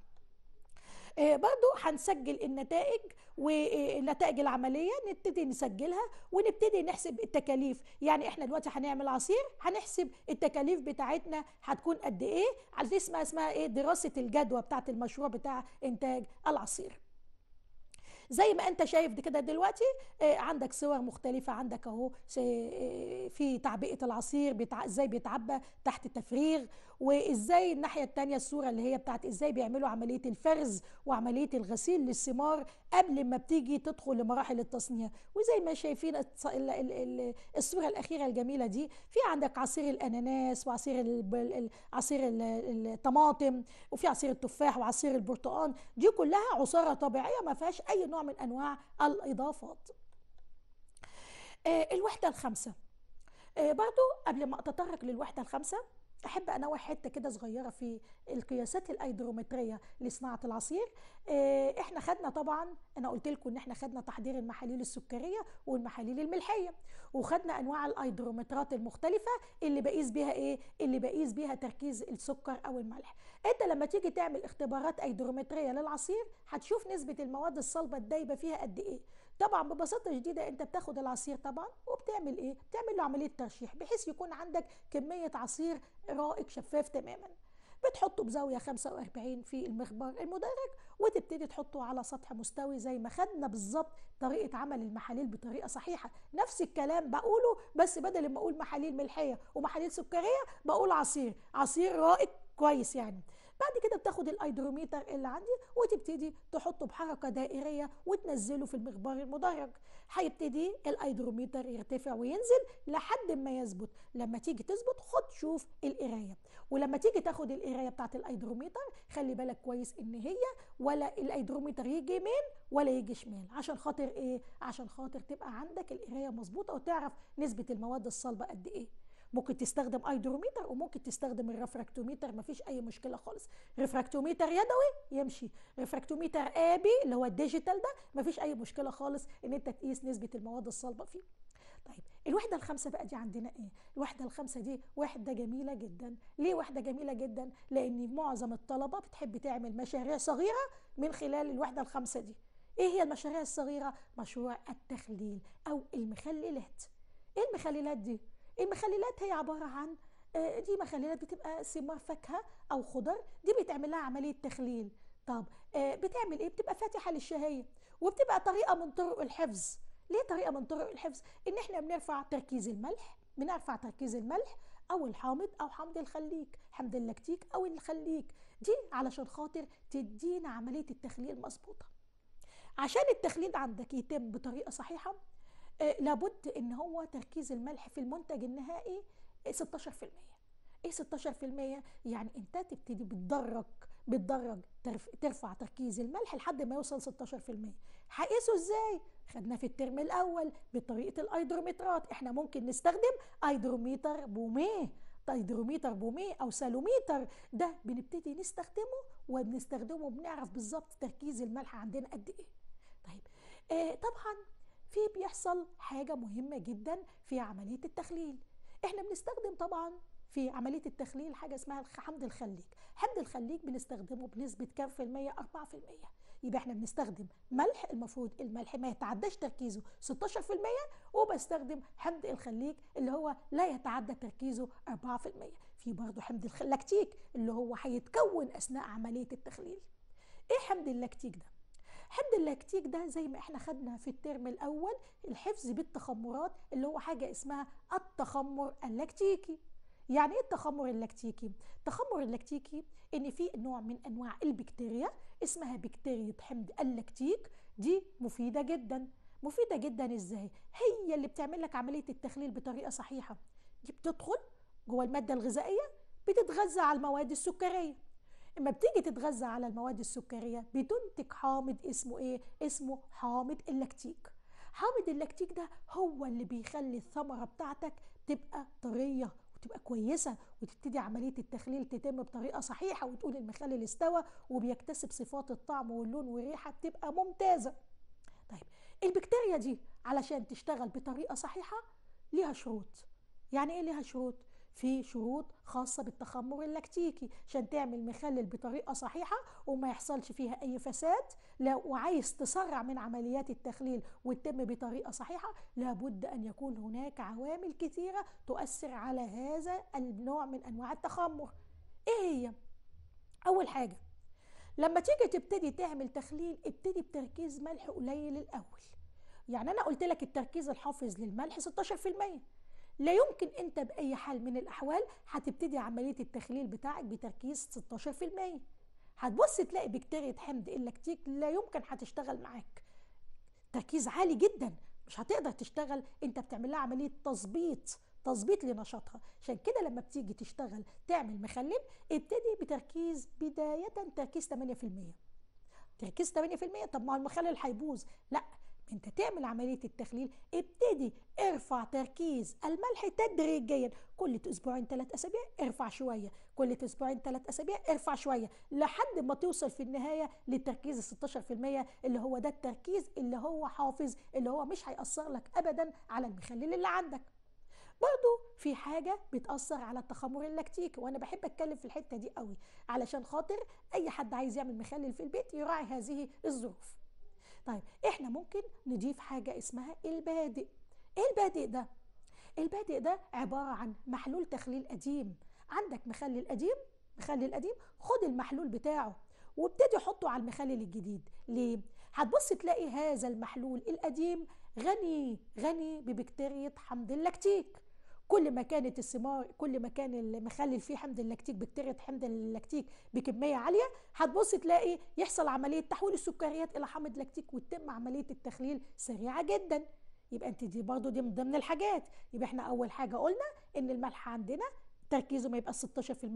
آه، برضو هنسجل النتائج ونتائج آه، العملية نبتدي نسجلها ونبتدي نحسب التكاليف يعني احنا دلوقتي هنعمل عصير هنحسب التكاليف بتاعتنا هتكون قد ايه على اسمها اسمها ايه دراسة الجدوى بتاعت المشروع بتاع انتاج العصير زي ما انت شايف كده دلوقتي آه، عندك صور مختلفة عندك اهو في تعبئة العصير ازاي بيتعبى تحت التفريغ وازاي الناحيه الثانيه الصوره اللي هي بتاعت ازاي بيعملوا عمليه الفرز وعمليه الغسيل للثمار قبل ما بتيجي تدخل لمراحل التصنيع وزي ما شايفين الصوره الاخيره الجميله دي في عندك عصير الاناناس وعصير عصير الطماطم وفي عصير التفاح وعصير البرتقال دي كلها عصاره طبيعيه ما فيهاش اي نوع من انواع الاضافات آه، الوحده الخامسه آه، برضو قبل ما اتطرق للوحده الخامسه احب انوع حته كده صغيره في القياسات الايدرومتريه لصناعه العصير آه، احنا خدنا طبعا انا قلت لكم ان احنا خدنا تحضير المحاليل السكريه والمحاليل الملحيه وخدنا انواع الايدرومترات المختلفه اللي بقيس بيها ايه اللي بقيس بيها تركيز السكر او الملح انت لما تيجي تعمل اختبارات ايدرومتريه للعصير هتشوف نسبه المواد الصلبه الدايبه فيها قد ايه طبعا ببساطه شديده انت بتاخد العصير طبعا وبتعمل ايه بتعمل له عمليه ترشيح بحيث يكون عندك كميه عصير رائق شفاف تماما بتحطه بزاويه 45 في المخبر المدرج وتبتدي تحطه على سطح مستوي زي ما خدنا بالظبط طريقه عمل المحاليل بطريقه صحيحه نفس الكلام بقوله بس بدل ما اقول محاليل ملحيه ومحاليل سكريه بقول عصير عصير رائق كويس يعني بعد كده بتاخد الايدروميتر اللي عندي وتبتدي تحطه بحركه دائريه وتنزله في المخبار المدرج هيبتدي الايدروميتر يرتفع وينزل لحد ما يثبت لما تيجي تثبت خد شوف القرايه ولما تيجي تاخد القرايه بتاعه الايدروميتر خلي بالك كويس ان هي ولا الايدروميتر يجي يمين ولا يجي شمال عشان خاطر ايه عشان خاطر تبقى عندك القرايه مظبوطه وتعرف نسبه المواد الصلبه قد ايه ممكن تستخدم ايدروميتر وممكن تستخدم الرفراكتوميتر مفيش اي مشكله خالص رفراكتوميتر يدوي يمشي رفراكتوميتر ابي اللي هو الديجيتال ده مفيش اي مشكله خالص ان انت تقيس نسبه المواد الصلبه فيه طيب الوحده الخامسه بقى دي عندنا ايه الوحده الخامسه دي وحده جميله جدا ليه وحده جميله جدا لان معظم الطلبه بتحب تعمل مشاريع صغيره من خلال الوحده الخامسه دي ايه هي المشاريع الصغيره مشروع التخليل او المخللات ايه المخللات دي المخللات إيه هي عباره عن آه، دي مخللات بتبقى ثمار فاكهه او خضر دي بيتعمل لها عمليه تخليل طب آه، بتعمل ايه بتبقى فاتحه للشهيه وبتبقى طريقه من طرق الحفظ ليه طريقه من طرق الحفظ ان احنا بنرفع تركيز الملح بنرفع تركيز الملح او الحامض او حمض الخليك حمض اللاكتيك او الخليك دي علشان خاطر تدينا عمليه التخليل مظبوطه عشان التخليل عندك يتم بطريقه صحيحه آه، لابد ان هو تركيز الملح في المنتج النهائي 16% آه، ايه 16% يعني انت تبتدي بتدرج بتدرج ترفع تركيز الملح لحد ما يوصل 16% هقيسه ازاي خدنا في الترم الاول بطريقه الايدروميترات احنا ممكن نستخدم ايدروميتر بوميه ايدروميتر بوميه او سالوميتر ده بنبتدي نستخدمه وبنستخدمه بنعرف بالظبط تركيز الملح عندنا قد ايه طيب آه طبعا في بيحصل حاجة مهمة جدا في عملية التخليل احنا بنستخدم طبعا في عملية التخليل حاجة اسمها حمض الخليج حمض الخليج بنستخدمه بنسبة كام في المية 4 في المية يبقى احنا بنستخدم ملح المفروض الملح ما يتعداش تركيزه 16% وبستخدم حمض الخليج اللي هو لا يتعدى تركيزه 4% في برضه حمض اللاكتيك اللي هو هيتكون اثناء عمليه التخليل ايه حمض اللاكتيك ده حمض اللاكتيك ده زي ما احنا خدنا في الترم الاول الحفظ بالتخمرات اللي هو حاجه اسمها التخمر اللاكتيكي يعني ايه التخمر اللاكتيكي التخمر اللاكتيكي ان في نوع من انواع البكتيريا اسمها بكتيريا حمض اللاكتيك دي مفيده جدا مفيده جدا ازاي هي اللي بتعمل لك عمليه التخليل بطريقه صحيحه دي بتدخل جوه الماده الغذائيه بتتغذى على المواد السكريه اما بتيجي تتغذى على المواد السكريه بتنتج حامض اسمه ايه اسمه حامض اللاكتيك حامض اللاكتيك ده هو اللي بيخلي الثمره بتاعتك تبقى طريه وتبقى كويسه وتبتدي عمليه التخليل تتم بطريقه صحيحه وتقول المخلل استوى وبيكتسب صفات الطعم واللون والريحه بتبقى ممتازه طيب البكتيريا دي علشان تشتغل بطريقه صحيحه ليها شروط يعني ايه ليها شروط في شروط خاصة بالتخمر اللاكتيكي عشان تعمل مخلل بطريقة صحيحة وما يحصلش فيها أي فساد لو وعايز تسرع من عمليات التخليل وتتم بطريقة صحيحة لابد أن يكون هناك عوامل كثيرة تؤثر على هذا النوع من أنواع التخمر إيه هي؟ أول حاجة لما تيجي تبتدي تعمل تخليل ابتدي بتركيز ملح قليل الأول يعني أنا قلت لك التركيز الحافظ للملح 16% لا يمكن انت باي حال من الاحوال هتبتدي عمليه التخليل بتاعك بتركيز 16% هتبص تلاقي بكتيريا حمض اللاكتيك لا يمكن هتشتغل معاك تركيز عالي جدا مش هتقدر تشتغل انت بتعمل لها عمليه تظبيط تظبيط لنشاطها عشان كده لما بتيجي تشتغل تعمل مخلل ابتدي بتركيز بدايه تركيز 8% تركيز 8% طب ما هو المخلل هيبوظ لا انت تعمل عملية التخليل ابتدي ارفع تركيز الملح تدريجيا كل اسبوعين ثلاث اسابيع ارفع شوية كل اسبوعين ثلاث اسابيع ارفع شوية لحد ما توصل في النهاية للتركيز ال 16% اللي هو ده التركيز اللي هو حافظ اللي هو مش هيأثر لك ابدا على المخلل اللي عندك برضو في حاجة بتأثر على التخمر اللاكتيكي وأنا بحب أتكلم في الحتة دي قوي علشان خاطر أي حد عايز يعمل مخلل في البيت يراعي هذه الظروف طيب احنا ممكن نضيف حاجة اسمها البادئ ايه البادئ ده؟ البادئ ده عبارة عن محلول تخليل قديم عندك مخلل قديم مخلل قديم خد المحلول بتاعه وابتدي حطه على المخلل الجديد ليه؟ هتبص تلاقي هذا المحلول القديم غني غني ببكتيريا حمض اللاكتيك كل ما كانت الثمار كل ما كان المخلل فيه حمض اللاكتيك بكتيريا حمض اللاكتيك بكميه عاليه هتبص تلاقي يحصل عمليه تحويل السكريات الى حمض لاكتيك وتتم عمليه التخليل سريعه جدا يبقى انت دي برضو دي من ضمن الحاجات يبقى احنا اول حاجه قلنا ان الملح عندنا تركيزه ما يبقى 16%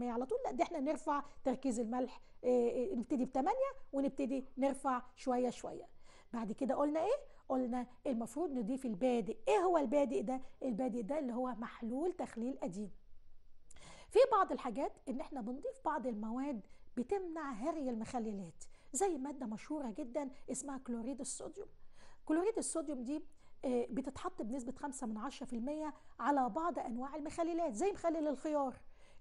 على طول لا ده احنا نرفع تركيز الملح اه, آه، نبتدي ب 8 ونبتدي نرفع شويه شويه بعد كده قلنا ايه قلنا المفروض نضيف البادئ ايه هو البادئ ده البادئ ده اللي هو محلول تخليل قديم في بعض الحاجات ان احنا بنضيف بعض المواد بتمنع هري المخللات زي ماده مشهوره جدا اسمها كلوريد الصوديوم كلوريد الصوديوم دي آه، بتتحط بنسبة 5 من 10% على بعض أنواع المخللات زي مخلل الخيار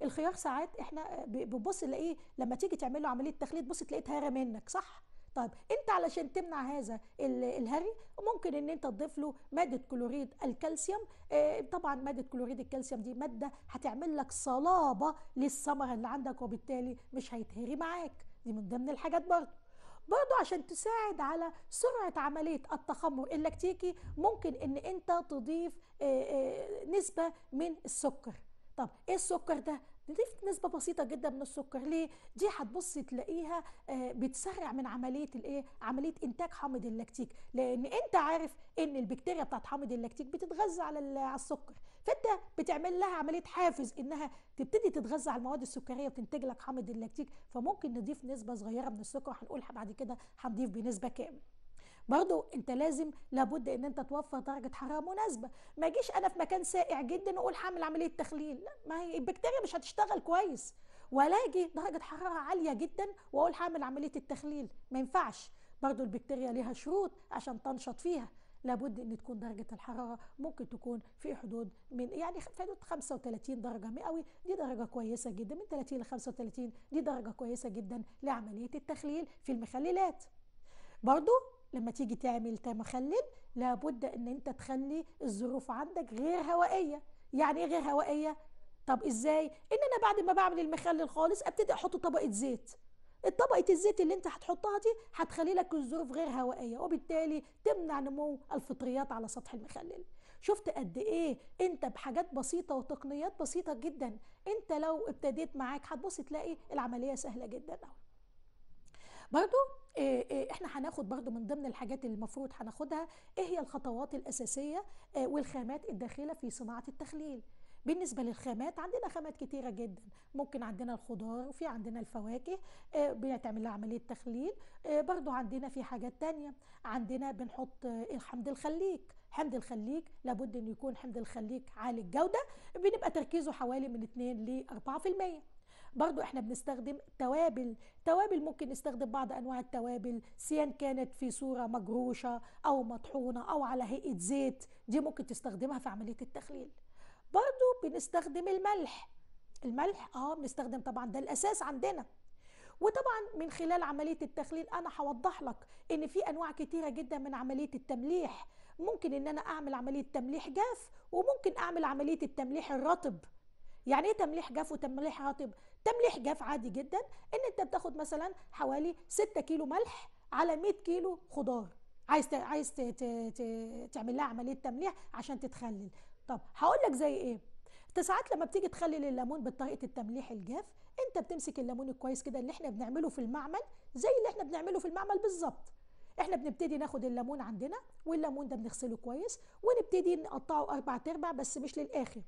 الخيار ساعات احنا آه، بتبص تلاقيه لما تيجي تعمل له عمليه تخليط بص تلاقيه اتهرى منك صح طيب انت علشان تمنع هذا الهري ممكن ان انت تضيف له ماده كلوريد الكالسيوم اه طبعا ماده كلوريد الكالسيوم دي ماده هتعمل لك صلابه للثمره اللي عندك وبالتالي مش هيتهري معاك دي من ضمن الحاجات برضه برضو عشان تساعد على سرعة عملية التخمر اللاكتيكي ممكن ان انت تضيف آه، آه، نسبة من السكر طب ايه السكر ده نضيف نسبة بسيطة جدا من السكر ليه؟ دي هتبصي تلاقيها آه، بتسرع من عملية الايه؟ عملية إنتاج حامض اللاكتيك، لأن أنت عارف إن البكتيريا بتاعت حامض اللاكتيك بتتغذى على على السكر، فأنت بتعمل لها عملية حافز إنها تبتدي تتغذى على المواد السكرية وتنتج لك حامض اللاكتيك، فممكن نضيف نسبة صغيرة من السكر وهنقول بعد كده هنضيف بنسبة كام. برضو انت لازم لابد ان انت توفر درجه حراره مناسبه ما اجيش انا في مكان ساقع جدا واقول هعمل عمليه تخليل لا ما هي البكتيريا مش هتشتغل كويس ولا اجي درجه حراره عاليه جدا واقول هعمل عمليه التخليل ما ينفعش برضو البكتيريا ليها شروط عشان تنشط فيها لابد ان تكون درجه الحراره ممكن تكون في حدود من يعني في حدود 35 درجه مئوي دي درجه كويسه جدا من 30 ل 35 دي درجه كويسه جدا لعمليه التخليل في المخللات برضو لما تيجي تعمل مخلل لابد ان انت تخلي الظروف عندك غير هوائيه يعني ايه غير هوائيه طب ازاي ان انا بعد ما بعمل المخلل خالص ابتدي احط طبقه زيت الطبقة الزيت اللي انت هتحطها دي هتخلي لك الظروف غير هوائية وبالتالي تمنع نمو الفطريات على سطح المخلل شفت قد ايه انت بحاجات بسيطة وتقنيات بسيطة جدا انت لو ابتديت معاك هتبص تلاقي العملية سهلة جدا قوي برضو آه، آه، احنا هناخد برضو من ضمن الحاجات اللي المفروض هناخدها ايه هي الخطوات الاساسيه آه، والخامات الداخله في صناعه التخليل بالنسبه للخامات عندنا خامات كتيره جدا ممكن عندنا الخضار وفي عندنا الفواكه بنتعمل لها عمليه تخليل برضو عندنا في حاجات تانية عندنا بنحط حمض الخليك حمض الخليك لابد ان يكون حمض الخليك عالي الجوده بنبقى تركيزه حوالي من 2 ل 4% برضو احنا بنستخدم توابل توابل ممكن نستخدم بعض انواع التوابل سيان كانت في صورة مجروشة او مطحونة او على هيئة زيت دي ممكن تستخدمها في عملية التخليل برضو بنستخدم الملح الملح اه بنستخدم طبعا ده الاساس عندنا وطبعا من خلال عمليه التخليل انا هوضح لك ان في انواع كتيره جدا من عمليه التمليح ممكن ان انا اعمل عمليه تمليح جاف وممكن اعمل عمليه التمليح الرطب يعني ايه تمليح جاف وتمليح رطب تمليح جاف عادي جدا ان انت بتاخد مثلا حوالي 6 كيلو ملح على 100 كيلو خضار عايز عايز تعمل لها عمليه تمليح عشان تتخلل طب هقول لك زي ايه انت ساعات لما بتيجي تخلل الليمون بطريقه التمليح الجاف انت بتمسك الليمون الكويس كده اللي احنا بنعمله في المعمل زي اللي احنا بنعمله في المعمل بالظبط احنا بنبتدي ناخد الليمون عندنا والليمون ده بنغسله كويس ونبتدي نقطعه اربع تربع بس مش للاخر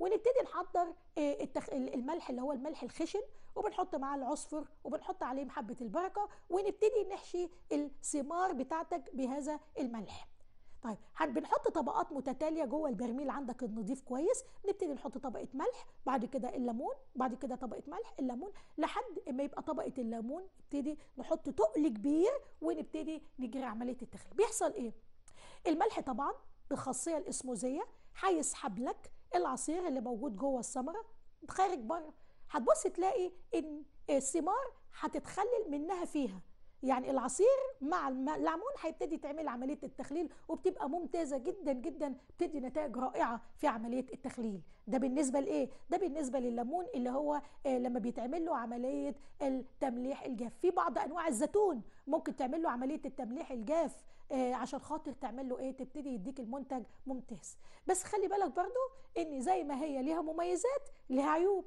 ونبتدي نحضر آه، الملح اللي هو الملح الخشن وبنحط معاه العصفر وبنحط عليه محبه البركه ونبتدي نحشي الثمار بتاعتك بهذا الملح طيب بنحط طبقات متتاليه جوه البرميل عندك النظيف كويس نبتدي نحط طبقه ملح بعد كده الليمون بعد كده طبقه ملح الليمون لحد ما يبقى طبقه الليمون نبتدي نحط تقل كبير ونبتدي نجري عمليه التخليل بيحصل ايه الملح طبعا بخاصيه الاسموزيه هيسحب لك العصير اللي موجود جوه الثمره خارج بره هتبص تلاقي ان الثمار هتتخلل منها فيها يعني العصير مع الليمون هيبتدي تعمل عمليه التخليل وبتبقى ممتازه جدا جدا بتدي نتائج رائعه في عمليه التخليل ده بالنسبه لايه ده بالنسبه لليمون اللي هو آه لما بيتعمل له عمليه التمليح الجاف في بعض انواع الزيتون ممكن تعمل له عمليه التمليح الجاف آه عشان خاطر تعمل له ايه تبتدي يديك المنتج ممتاز بس خلي بالك برضو ان زي ما هي ليها مميزات ليها عيوب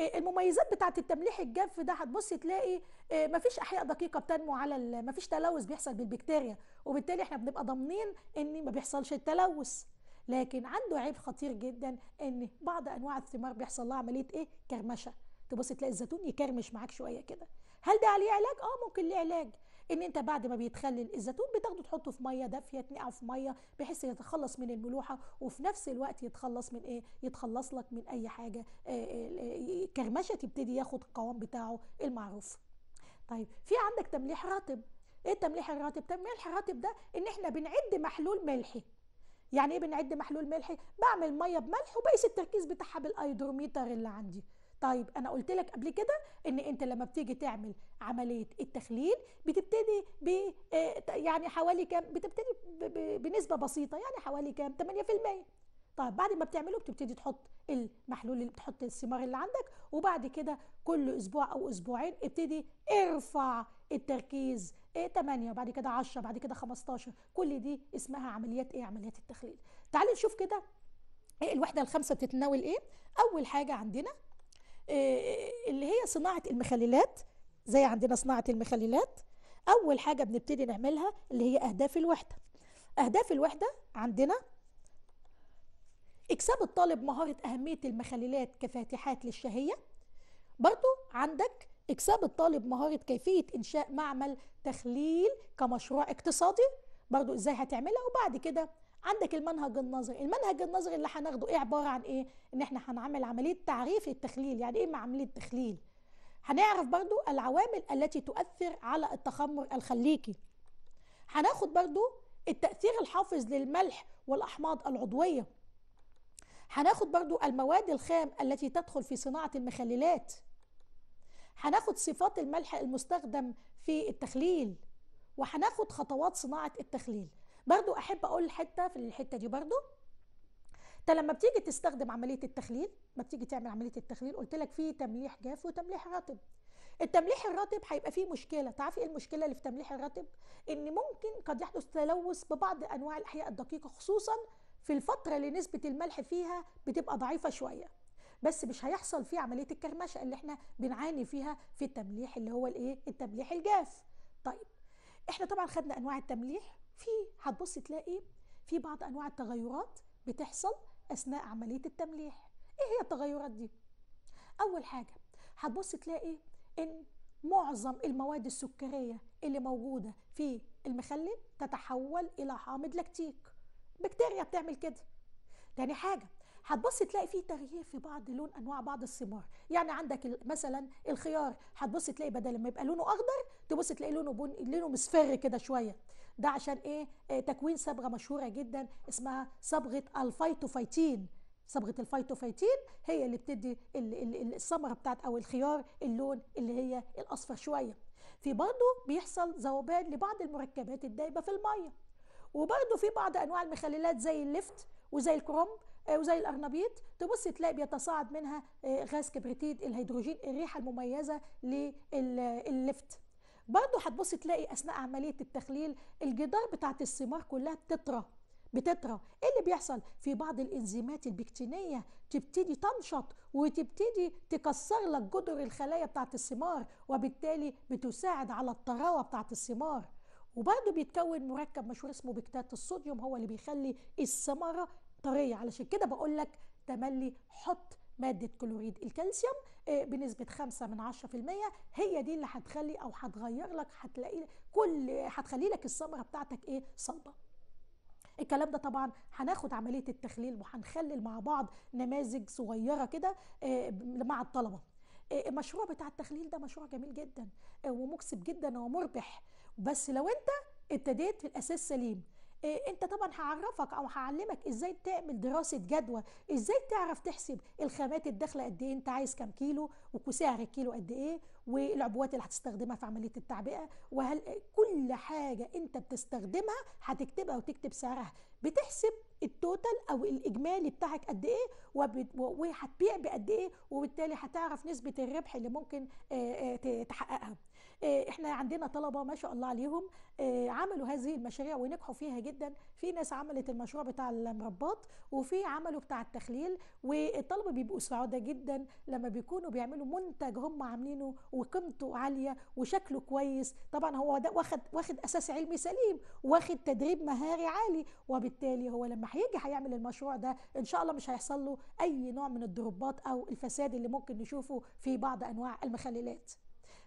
آه، المميزات بتاعه التمليح الجاف ده هتبص تلاقي آه، مفيش احياء دقيقه بتنمو على مفيش تلوث بيحصل بالبكتيريا وبالتالي احنا بنبقى ضامنين ان ما بيحصلش التلوث لكن عنده عيب خطير جدا ان بعض انواع الثمار بيحصل لها عمليه ايه كرمشه تبص تلاقي الزيتون يكرمش معاك شويه كده هل ده عليه علاج اه ممكن ليه علاج ان انت بعد ما بيتخلل الزيتون بتاخده تحطه في ميه دافيه تنقعه في ميه بحيث يتخلص من الملوحه وفي نفس الوقت يتخلص من ايه يتخلص لك من اي حاجه آه، آه، آه، كرمشه تبتدي ياخد القوام بتاعه المعروف طيب في عندك تمليح راتب ايه التمليح الراتب تمليح الراتب ده ان احنا بنعد محلول ملحي يعني ايه بنعد محلول ملحي بعمل ميه بملح وبقيس التركيز بتاعها بالايدروميتر اللي عندي طيب انا قلت لك قبل كده ان انت لما بتيجي تعمل عمليه التخليل بتبتدي ب آه، يعني حوالي كام بتبتدي بنسبه بسيطه يعني حوالي كام 8% طيب بعد ما بتعمله بتبتدي تحط المحلول اللي بتحط الثمار اللي عندك وبعد كده كل اسبوع او اسبوعين ابتدي ارفع التركيز ايه آه، 8 بعد كده 10 بعد كده 15 كل دي اسمها عمليات ايه عمليات التخليل تعالي نشوف كده ايه الوحده الخامسه بتتناول ايه اول حاجه عندنا آه، اللي هي صناعه المخللات زي عندنا صناعه المخللات اول حاجه بنبتدي نعملها اللي هي اهداف الوحده اهداف الوحده عندنا اكساب الطالب مهاره اهميه المخللات كفاتحات للشهيه برضو عندك اكساب الطالب مهاره كيفيه انشاء معمل تخليل كمشروع اقتصادي برضو ازاي هتعملها وبعد كده عندك المنهج النظري المنهج النظري اللي هناخده ايه عباره عن ايه ان احنا هنعمل عمليه تعريف التخليل يعني ايه عمليه تخليل هنعرف برضو العوامل التي تؤثر على التخمر الخليكي هناخد برضو التأثير الحافظ للملح والأحماض العضوية هناخد برضو المواد الخام التي تدخل في صناعة المخللات هناخد صفات الملح المستخدم في التخليل وهناخد خطوات صناعة التخليل برضو احب اقول حته في الحته دي برضو انت لما بتيجي تستخدم عمليه التخليل ما بتيجي تعمل عمليه التخليل قلت لك في تمليح جاف وتمليح رطب التمليح الرطب هيبقى فيه مشكله تعرفي ايه المشكله اللي في تمليح الرطب ان ممكن قد يحدث تلوث ببعض انواع الاحياء الدقيقه خصوصا في الفتره اللي نسبه الملح فيها بتبقى ضعيفه شويه بس مش هيحصل فيه عمليه الكرمشه اللي احنا بنعاني فيها في التمليح اللي هو الايه التمليح الجاف طيب احنا طبعا خدنا انواع التمليح في هتبص تلاقي في بعض انواع التغيرات بتحصل اثناء عمليه التمليح ايه هي التغيرات دي اول حاجه هتبص تلاقي ان معظم المواد السكريه اللي موجوده في المخلل تتحول الى حامض لاكتيك بكتيريا بتعمل كده تاني حاجه هتبص تلاقي فيه تغيير في بعض لون انواع بعض الثمار يعني عندك مثلا الخيار هتبص تلاقي بدل ما يبقى لونه اخضر تبص تلاقي لونه بني لونه مصفر كده شويه ده عشان ايه آه، تكوين صبغه مشهوره جدا اسمها صبغه الفيتوفيتين صبغه الفيتوفيتين هي اللي بتدي الثمره بتاعت او الخيار اللون اللي هي الاصفر شويه في برضه بيحصل ذوبان لبعض المركبات الدايبه في الميه وبرضه في بعض انواع المخللات زي اللفت وزي الكرنب آه، وزي الارنبيط تبص تلاقي بيتصاعد منها آه، غاز كبريتيد الهيدروجين الريحه المميزه لللفت برضه هتبص تلاقي اثناء عمليه التخليل الجدار بتاعه الثمار كلها بتطرى بتطرى ايه اللي بيحصل في بعض الانزيمات البكتينيه تبتدي تنشط وتبتدي تكسر لك جدر الخلايا بتاعه الثمار وبالتالي بتساعد على الطراوه بتاعه الثمار وبرضه بيتكون مركب مشهور اسمه بكتات الصوديوم هو اللي بيخلي الثمره طريه علشان كده بقول لك تملي حط مادة كلوريد الكالسيوم آه، بنسبة 5 من 10% هي دي اللي هتخلي أو هتغير لك هتلاقي كل هتخلي لك الثمرة بتاعتك إيه صلبة الكلام ده طبعا هناخد عمليه التخليل وهنخلل مع بعض نماذج صغيره كده آه، مع الطلبه آه، المشروع بتاع التخليل ده مشروع جميل جدا ومكسب جدا ومربح بس لو انت ابتديت في الاساس سليم إيه، انت طبعا هعرفك او هعلمك ازاي تعمل دراسه جدوى ازاي تعرف تحسب الخامات الداخله قد ايه انت عايز كام كيلو وسعر الكيلو قد ايه والعبوات اللي هتستخدمها في عمليه التعبئه وهل كل حاجه انت بتستخدمها هتكتبها وتكتب سعرها بتحسب التوتال او الاجمالي بتاعك قد ايه وهتبيع بقد ايه وبالتالي هتعرف نسبه الربح اللي ممكن تحققها آه، احنا عندنا طلبه ما شاء الله عليهم آه، عملوا هذه المشاريع ونجحوا فيها جدا في ناس عملت المشروع بتاع المربات وفي عملوا بتاع التخليل والطلبه بيبقوا سعداء جدا لما بيكونوا بيعملوا منتج هم عاملينه وقيمته عاليه وشكله كويس طبعا هو ده واخد واخد اساس علمي سليم واخد تدريب مهاري عالي وبالتالي هو لما هيجي هيعمل المشروع ده ان شاء الله مش هيحصل له اي نوع من الضربات او الفساد اللي ممكن نشوفه في بعض انواع المخللات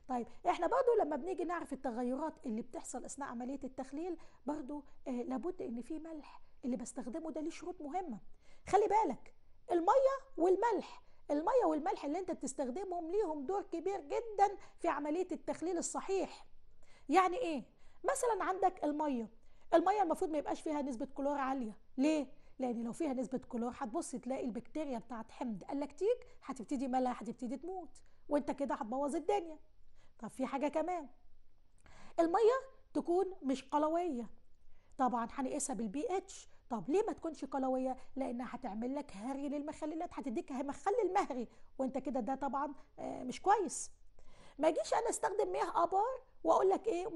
طيب احنا برضو لما بنيجي نعرف التغيرات اللي بتحصل اثناء عمليه التخليل برضو آه لابد ان في ملح اللي بستخدمه ده ليه شروط مهمه خلي بالك الميه والملح الميه والملح اللي انت بتستخدمهم ليهم دور كبير جدا في عمليه التخليل الصحيح يعني ايه مثلا عندك الميه الميه المفروض ما يبقاش فيها نسبه كلور عاليه ليه لان لو فيها نسبه كلور هتبص تلاقي البكتيريا بتاعت حمض اللاكتيك هتبتدي ملها هتبتدي تموت وانت كده هتبوظ الدنيا طب في حاجه كمان الميه تكون مش قلويه طبعا هنقيسها بالبي اتش طب ليه ما تكونش قلويه لانها هتعمل لك هري للمخللات هتديك مخلل المهري وانت كده ده طبعا آه، مش كويس ما اجيش انا استخدم مياه ابار واقول لك ايه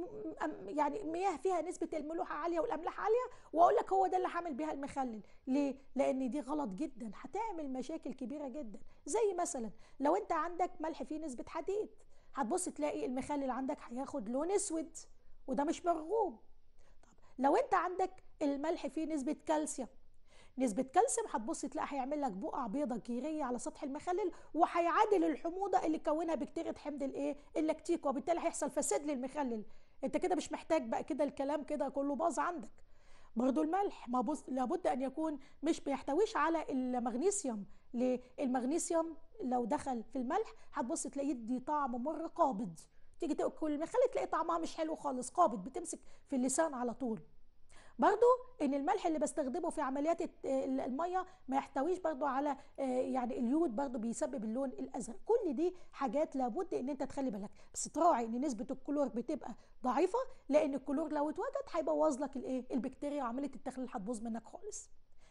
يعني مياه فيها نسبه الملوحه عاليه والاملاح عاليه واقول لك هو ده اللي هعمل بيها المخلل ليه لان دي غلط جدا هتعمل مشاكل كبيره جدا زي مثلا لو انت عندك ملح فيه نسبه حديد هتبص تلاقي المخال اللي عندك هياخد لون اسود وده مش مرغوب طب لو انت عندك الملح فيه نسبه كالسيوم نسبة كالسيوم هتبص تلاقي هيعمل لك بقع بيضة كيرية على سطح المخلل وهيعادل الحموضة اللي كونها بكتيريا حمض الايه؟ اللاكتيك وبالتالي هيحصل فساد للمخلل. انت كده مش محتاج بقى كده الكلام كده كله باظ عندك. برضو الملح ما بص لابد ان يكون مش بيحتويش على المغنيسيوم، ليه؟ المغنيسيوم لو دخل في الملح هتبص تلاقيه يدي طعم مر قابض تيجي تاكل المخلل تلاقي طعمها مش حلو خالص قابض بتمسك في اللسان على طول برضو ان الملح اللي بستخدمه في عمليات الميه ما يحتويش برضو على آه، يعني اليود برضو بيسبب اللون الازرق كل دي حاجات لابد ان انت تخلي بالك بس تراعي ان نسبه الكلور بتبقى ضعيفه لان الكلور لو اتوجد هيبوظ لك الايه البكتيريا وعمليه التخليل هتبوظ منك خالص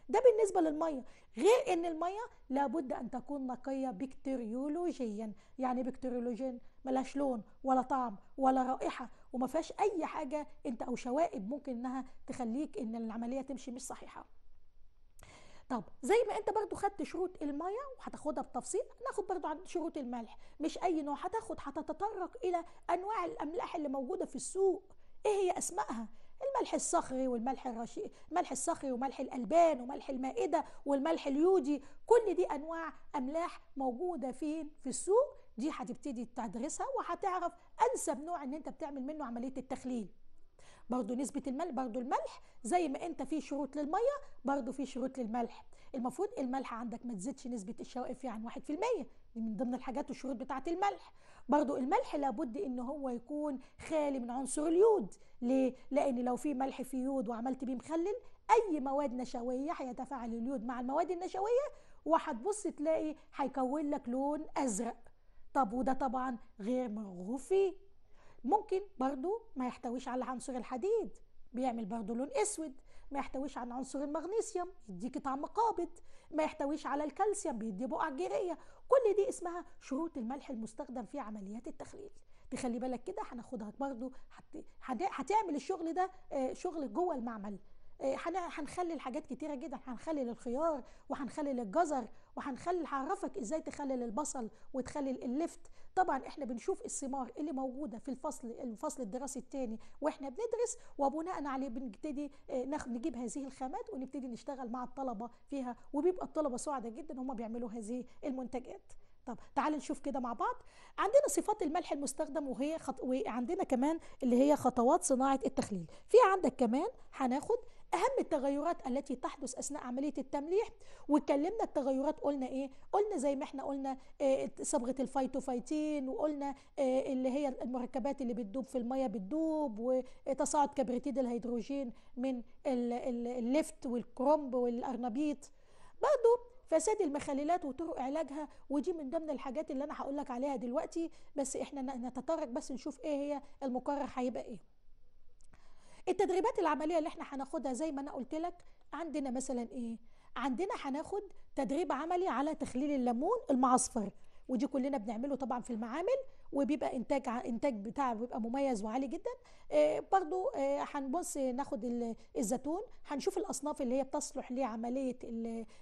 ده بالنسبه للميه غير ان الميه لابد ان تكون نقيه بكتيريولوجيا يعني بكتيريولوجيا ملهاش لون ولا طعم ولا رائحه وما فيهاش اي حاجه انت او شوائب ممكن انها تخليك ان العمليه تمشي مش صحيحه طب زي ما انت برضو خدت شروط الميه وهتاخدها بتفصيل ناخد برضو عن شروط الملح مش اي نوع هتاخد هتتطرق الى انواع الاملاح اللي موجوده في السوق ايه هي اسمائها الملح الصخري والملح الرشي الملح الصخري وملح الألبان وملح المائدة والملح اليودي كل دي أنواع أملاح موجودة فين في السوق دي هتبتدي تدرسها وهتعرف أنسب نوع إن أنت بتعمل منه عملية التخليل برضه نسبة الملح برضه الملح زي ما انت في شروط للمية برضه في شروط للملح المفروض الملح عندك ما تزيدش نسبة الشوائب فيه عن 1% دي من ضمن الحاجات والشروط بتاعه الملح برضو الملح لابد ان هو يكون خالي من عنصر اليود ليه لان لو في ملح في يود وعملت بيه مخلل اي مواد نشويه هيتفاعل اليود مع المواد النشويه وهتبص تلاقي هيكون لك لون ازرق طب وده طبعا غير مرغوب فيه ممكن برضو ما يحتويش على عنصر الحديد بيعمل برضو لون اسود ما يحتويش على عنصر المغنيسيوم يديكي طعم قابض ما يحتويش على الكالسيوم بيدي بقع جيريه كل دي اسمها شروط الملح المستخدم في عمليات التخليل تخلي بالك كده هناخدها برضو هتعمل الشغل ده آه، شغل جوه المعمل آه، هنخلي الحاجات كتيره جدا هنخلي الخيار وهنخلي الجزر وهنخلي هعرفك ازاي تخلل البصل وتخلل اللفت طبعا احنا بنشوف الثمار اللي موجوده في الفصل الفصل الدراسي الثاني واحنا بندرس وبناء عليه بنبتدي آه، ناخد نجيب هذه الخامات ونبتدي نشتغل مع الطلبه فيها وبيبقى الطلبه سعداء جدا هم بيعملوا هذه المنتجات طب تعال نشوف كده مع بعض عندنا صفات الملح المستخدم وهي خط... وعندنا كمان اللي هي خطوات صناعه التخليل في عندك كمان هناخد اهم التغيرات التي تحدث اثناء عمليه التمليح واتكلمنا التغيرات قلنا ايه قلنا زي ما احنا قلنا آه، صبغه الفايتوفايتين وقلنا آه، اللي هي المركبات اللي بتدوب في الميه بتدوب وتصاعد كبريتيد الهيدروجين من الليفت والكرومب والارنبيط برضه فساد المخللات وطرق علاجها ودي من ضمن الحاجات اللي انا هقول لك عليها دلوقتي بس احنا نتطرق بس نشوف ايه هي المقرر هيبقى ايه التدريبات العمليه اللي احنا هناخدها زي ما انا قلت لك عندنا مثلا ايه عندنا هناخد تدريب عملي على تخليل الليمون المعصفر ودي كلنا بنعمله طبعا في المعامل وبيبقى انتاج انتاج بتاعه بيبقى مميز وعالي جدا آه، برضو آه، هنبص ناخد الزيتون هنشوف الاصناف اللي هي بتصلح لعمليه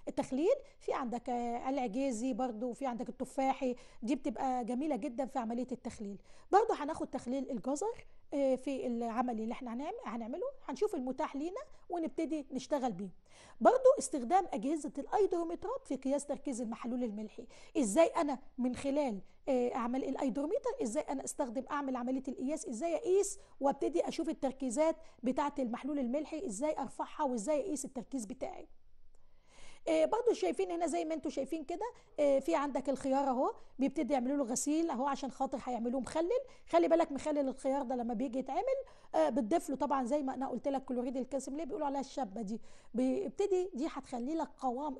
التخليل في عندك آه، العجيزي برضو في عندك التفاحي دي بتبقى جميله جدا في عمليه التخليل برضو هناخد تخليل الجزر آه، في العمل اللي احنا هنعمله هنشوف المتاح لينا ونبتدي نشتغل بيه برضو استخدام أجهزة الأيدرومترات في قياس تركيز المحلول الملحي إزاي أنا من خلال آه، أعمل الأيدرومتر إزاي أنا استخدم أعمل عملية القياس إزاي أقيس وابتدي أشوف التركيزات بتاعة المحلول الملحي إزاي أرفعها وإزاي أقيس التركيز بتاعي آه، برضو شايفين هنا زي ما انتم شايفين كده آه، في عندك الخيار اهو بيبتدي يعملوا له غسيل اهو عشان خاطر هيعملوه مخلل خلي بالك مخلل الخيار ده لما بيجي يتعمل آه، بتضيف له طبعا زي ما انا قلت لك كلوريد الكالسيوم ليه بيقولوا عليها الشابه دي بيبتدي دي هتخلي لك قوام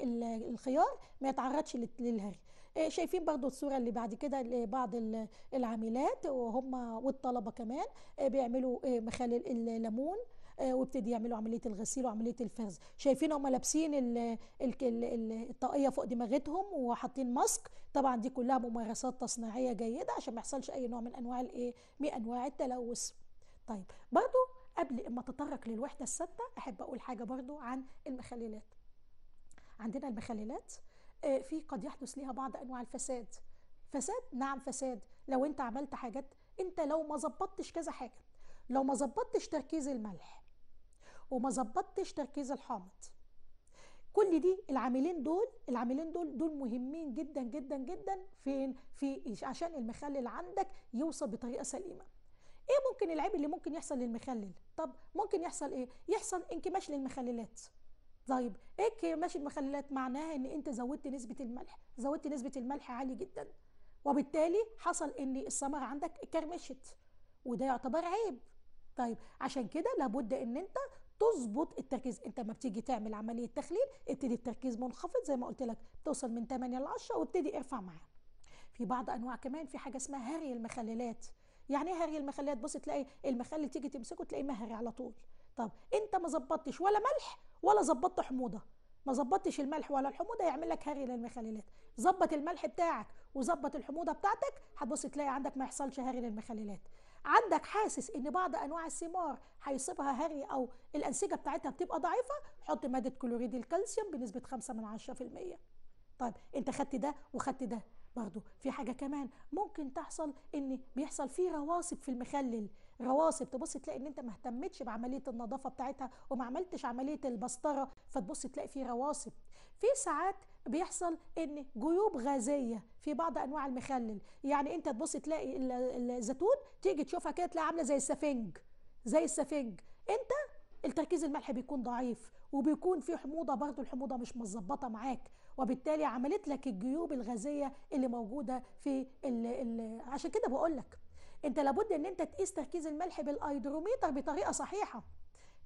الخيار ما يتعرضش للهري شايفين برضو الصورة اللي بعد كده لبعض العاملات وهم والطلبة كمان بيعملوا مخلل الليمون آه، وابتدي يعملوا عمليه الغسيل وعمليه الفرز شايفين هم لابسين الطاقيه فوق دماغتهم وحاطين ماسك طبعا دي كلها ممارسات تصنيعيه جيده عشان ما يحصلش اي نوع من انواع الايه من انواع التلوث طيب برضو قبل ما اتطرق للوحده السادسه احب اقول حاجه برضو عن المخللات عندنا المخللات آه، في قد يحدث ليها بعض انواع الفساد فساد نعم فساد لو انت عملت حاجات انت لو ما ظبطتش كذا حاجه لو ما ظبطتش تركيز الملح وما ظبطتش تركيز الحامض كل دي العاملين دول العاملين دول دول مهمين جدا جدا جدا فين في عشان المخلل عندك يوصل بطريقه سليمه ايه ممكن العيب اللي ممكن يحصل للمخلل طب ممكن يحصل ايه يحصل انكماش للمخللات طيب ايه انكماش المخللات معناها ان انت زودت نسبه الملح زودت نسبه الملح عالي جدا وبالتالي حصل ان الثمره عندك كرمشت وده يعتبر عيب طيب عشان كده لابد ان انت تظبط التركيز انت ما بتيجي تعمل عمليه تخليل ابتدي التركيز منخفض زي ما قلت لك توصل من 8 ل 10 وابتدي ارفع معاه في بعض انواع كمان في حاجه اسمها هري المخللات يعني ايه هري المخللات بص تلاقي المخلل تيجي تمسكه تلاقيه مهري على طول طب انت ما ظبطتش ولا ملح ولا ظبطت حموضه ما ظبطتش الملح ولا الحموضه يعمل لك هري للمخللات ظبط الملح بتاعك وظبط الحموضه بتاعتك هتبص تلاقي عندك ما يحصلش هري للمخللات عندك حاسس ان بعض انواع الثمار هيصيبها هري او الانسجه بتاعتها بتبقى ضعيفه حط ماده كلوريد الكالسيوم بنسبه 5 من 10% طيب انت خدت ده وخدت ده برضو في حاجه كمان ممكن تحصل ان بيحصل فيه رواسب في المخلل رواسب تبص تلاقي ان انت ما اهتمتش بعمليه النظافه بتاعتها وما عملتش عمليه البسطره فتبص تلاقي في رواسب في ساعات بيحصل ان جيوب غازيه في بعض انواع المخلل يعني انت تبص تلاقي الزيتون تيجي تشوفها كده تلاقي عامله زي السفنج زي السفنج انت التركيز الملح بيكون ضعيف وبيكون في حموضه برضه الحموضه مش متظبطه معاك وبالتالي عملت لك الجيوب الغازيه اللي موجوده في الـ الـ عشان كده بقول لك انت لابد ان انت تقيس تركيز الملح بالايدروميتر بطريقه صحيحه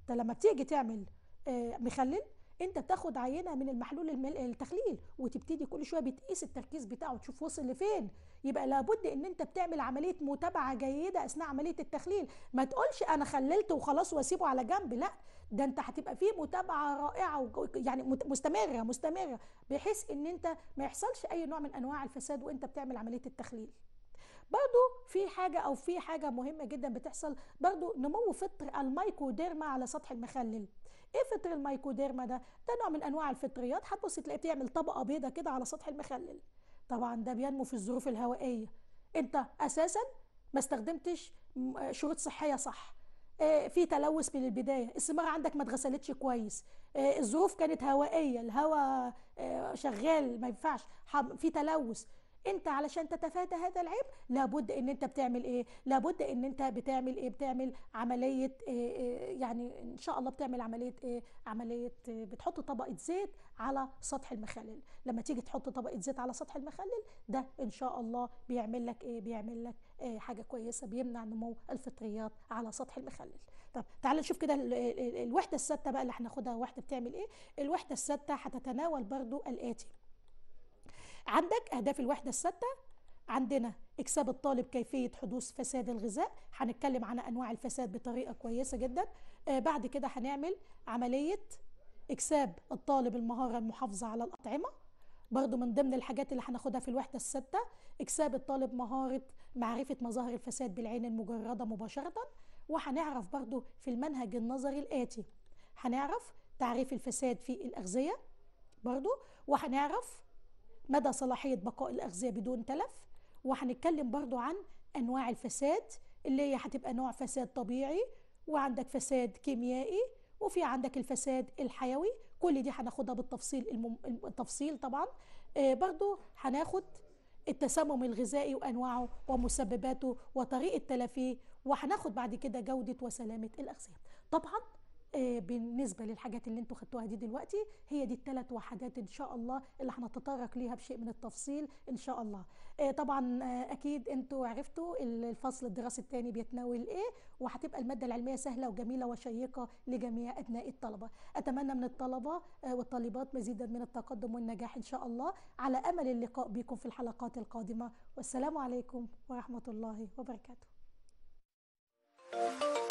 انت لما بتيجي تعمل آه، مخلل انت بتاخد عينه من المحلول المل... التخليل وتبتدي كل شويه بتقيس التركيز بتاعه تشوف وصل لفين يبقى لابد ان انت بتعمل عمليه متابعه جيده اثناء عمليه التخليل ما تقولش انا خللت وخلاص واسيبه على جنب لا ده انت هتبقى فيه متابعه رائعه و... يعني مستمره مستمره بحيث ان انت ما يحصلش اي نوع من انواع الفساد وانت بتعمل عمليه التخليل برضو في حاجة أو في حاجة مهمة جدا بتحصل برضو نمو فطر المايكوديرما على سطح المخلل ايه فطر المايكوديرما ده؟ ده نوع من أنواع الفطريات هتبص تلاقيه بتعمل طبقة بيضة كده على سطح المخلل طبعا ده بينمو في الظروف الهوائية انت أساسا ما استخدمتش شروط صحية صح آه، في تلوث من البدايه السمارة عندك ما اتغسلتش كويس آه، الظروف كانت هوائيه الهواء آه، شغال ما ينفعش في تلوث انت علشان تتفادى هذا العيب لابد ان انت بتعمل ايه لابد ان انت بتعمل ايه بتعمل عمليه إيه يعني ان شاء الله بتعمل عمليه ايه عمليه إيه بتحط طبقه زيت على سطح المخلل لما تيجي تحط طبقه زيت على سطح المخلل ده ان شاء الله بيعمل لك ايه بيعمل لك إيه حاجه كويسه بيمنع نمو الفطريات على سطح المخلل طب تعال نشوف كده الوحده السادسه بقى اللي هناخدها وحده بتعمل ايه الوحده السادسه هتتناول برضو الاتي عندك أهداف الوحدة السادسه عندنا إكساب الطالب كيفية حدوث فساد الغذاء هنتكلم عن أنواع الفساد بطريقة كويسة جدا آه بعد كده هنعمل عملية إكساب الطالب المهارة المحافظة على الأطعمة برضو من ضمن الحاجات اللي هناخدها في الوحدة الستة إكساب الطالب مهارة معرفة مظاهر الفساد بالعين المجردة مباشرة وهنعرف برضو في المنهج النظري الآتي هنعرف تعريف الفساد في الأغذية برضو وهنعرف مدى صلاحية بقاء الأغذية بدون تلف وهنتكلم برضو عن أنواع الفساد اللي هي هتبقى نوع فساد طبيعي وعندك فساد كيميائي وفي عندك الفساد الحيوي كل دي هناخدها بالتفصيل المم... التفصيل طبعا آه، برضو هناخد التسمم الغذائي وانواعه ومسبباته وطريقه تلافيه وهناخد بعد كده جوده وسلامه الاغذيه طبعا آه، بالنسبه للحاجات اللي انتوا خدتوها دي دلوقتي هي دي الثلاث وحدات ان شاء الله اللي هنتطرق ليها بشيء من التفصيل ان شاء الله آه، طبعا آه، اكيد انتوا عرفتوا الفصل الدراسي الثاني بيتناول ايه وهتبقى الماده العلميه سهله وجميله وشيقه لجميع ابناء الطلبه اتمنى من الطلبه والطالبات مزيدا من التقدم والنجاح ان شاء الله على امل اللقاء بكم في الحلقات القادمه والسلام عليكم ورحمه الله وبركاته Thank you.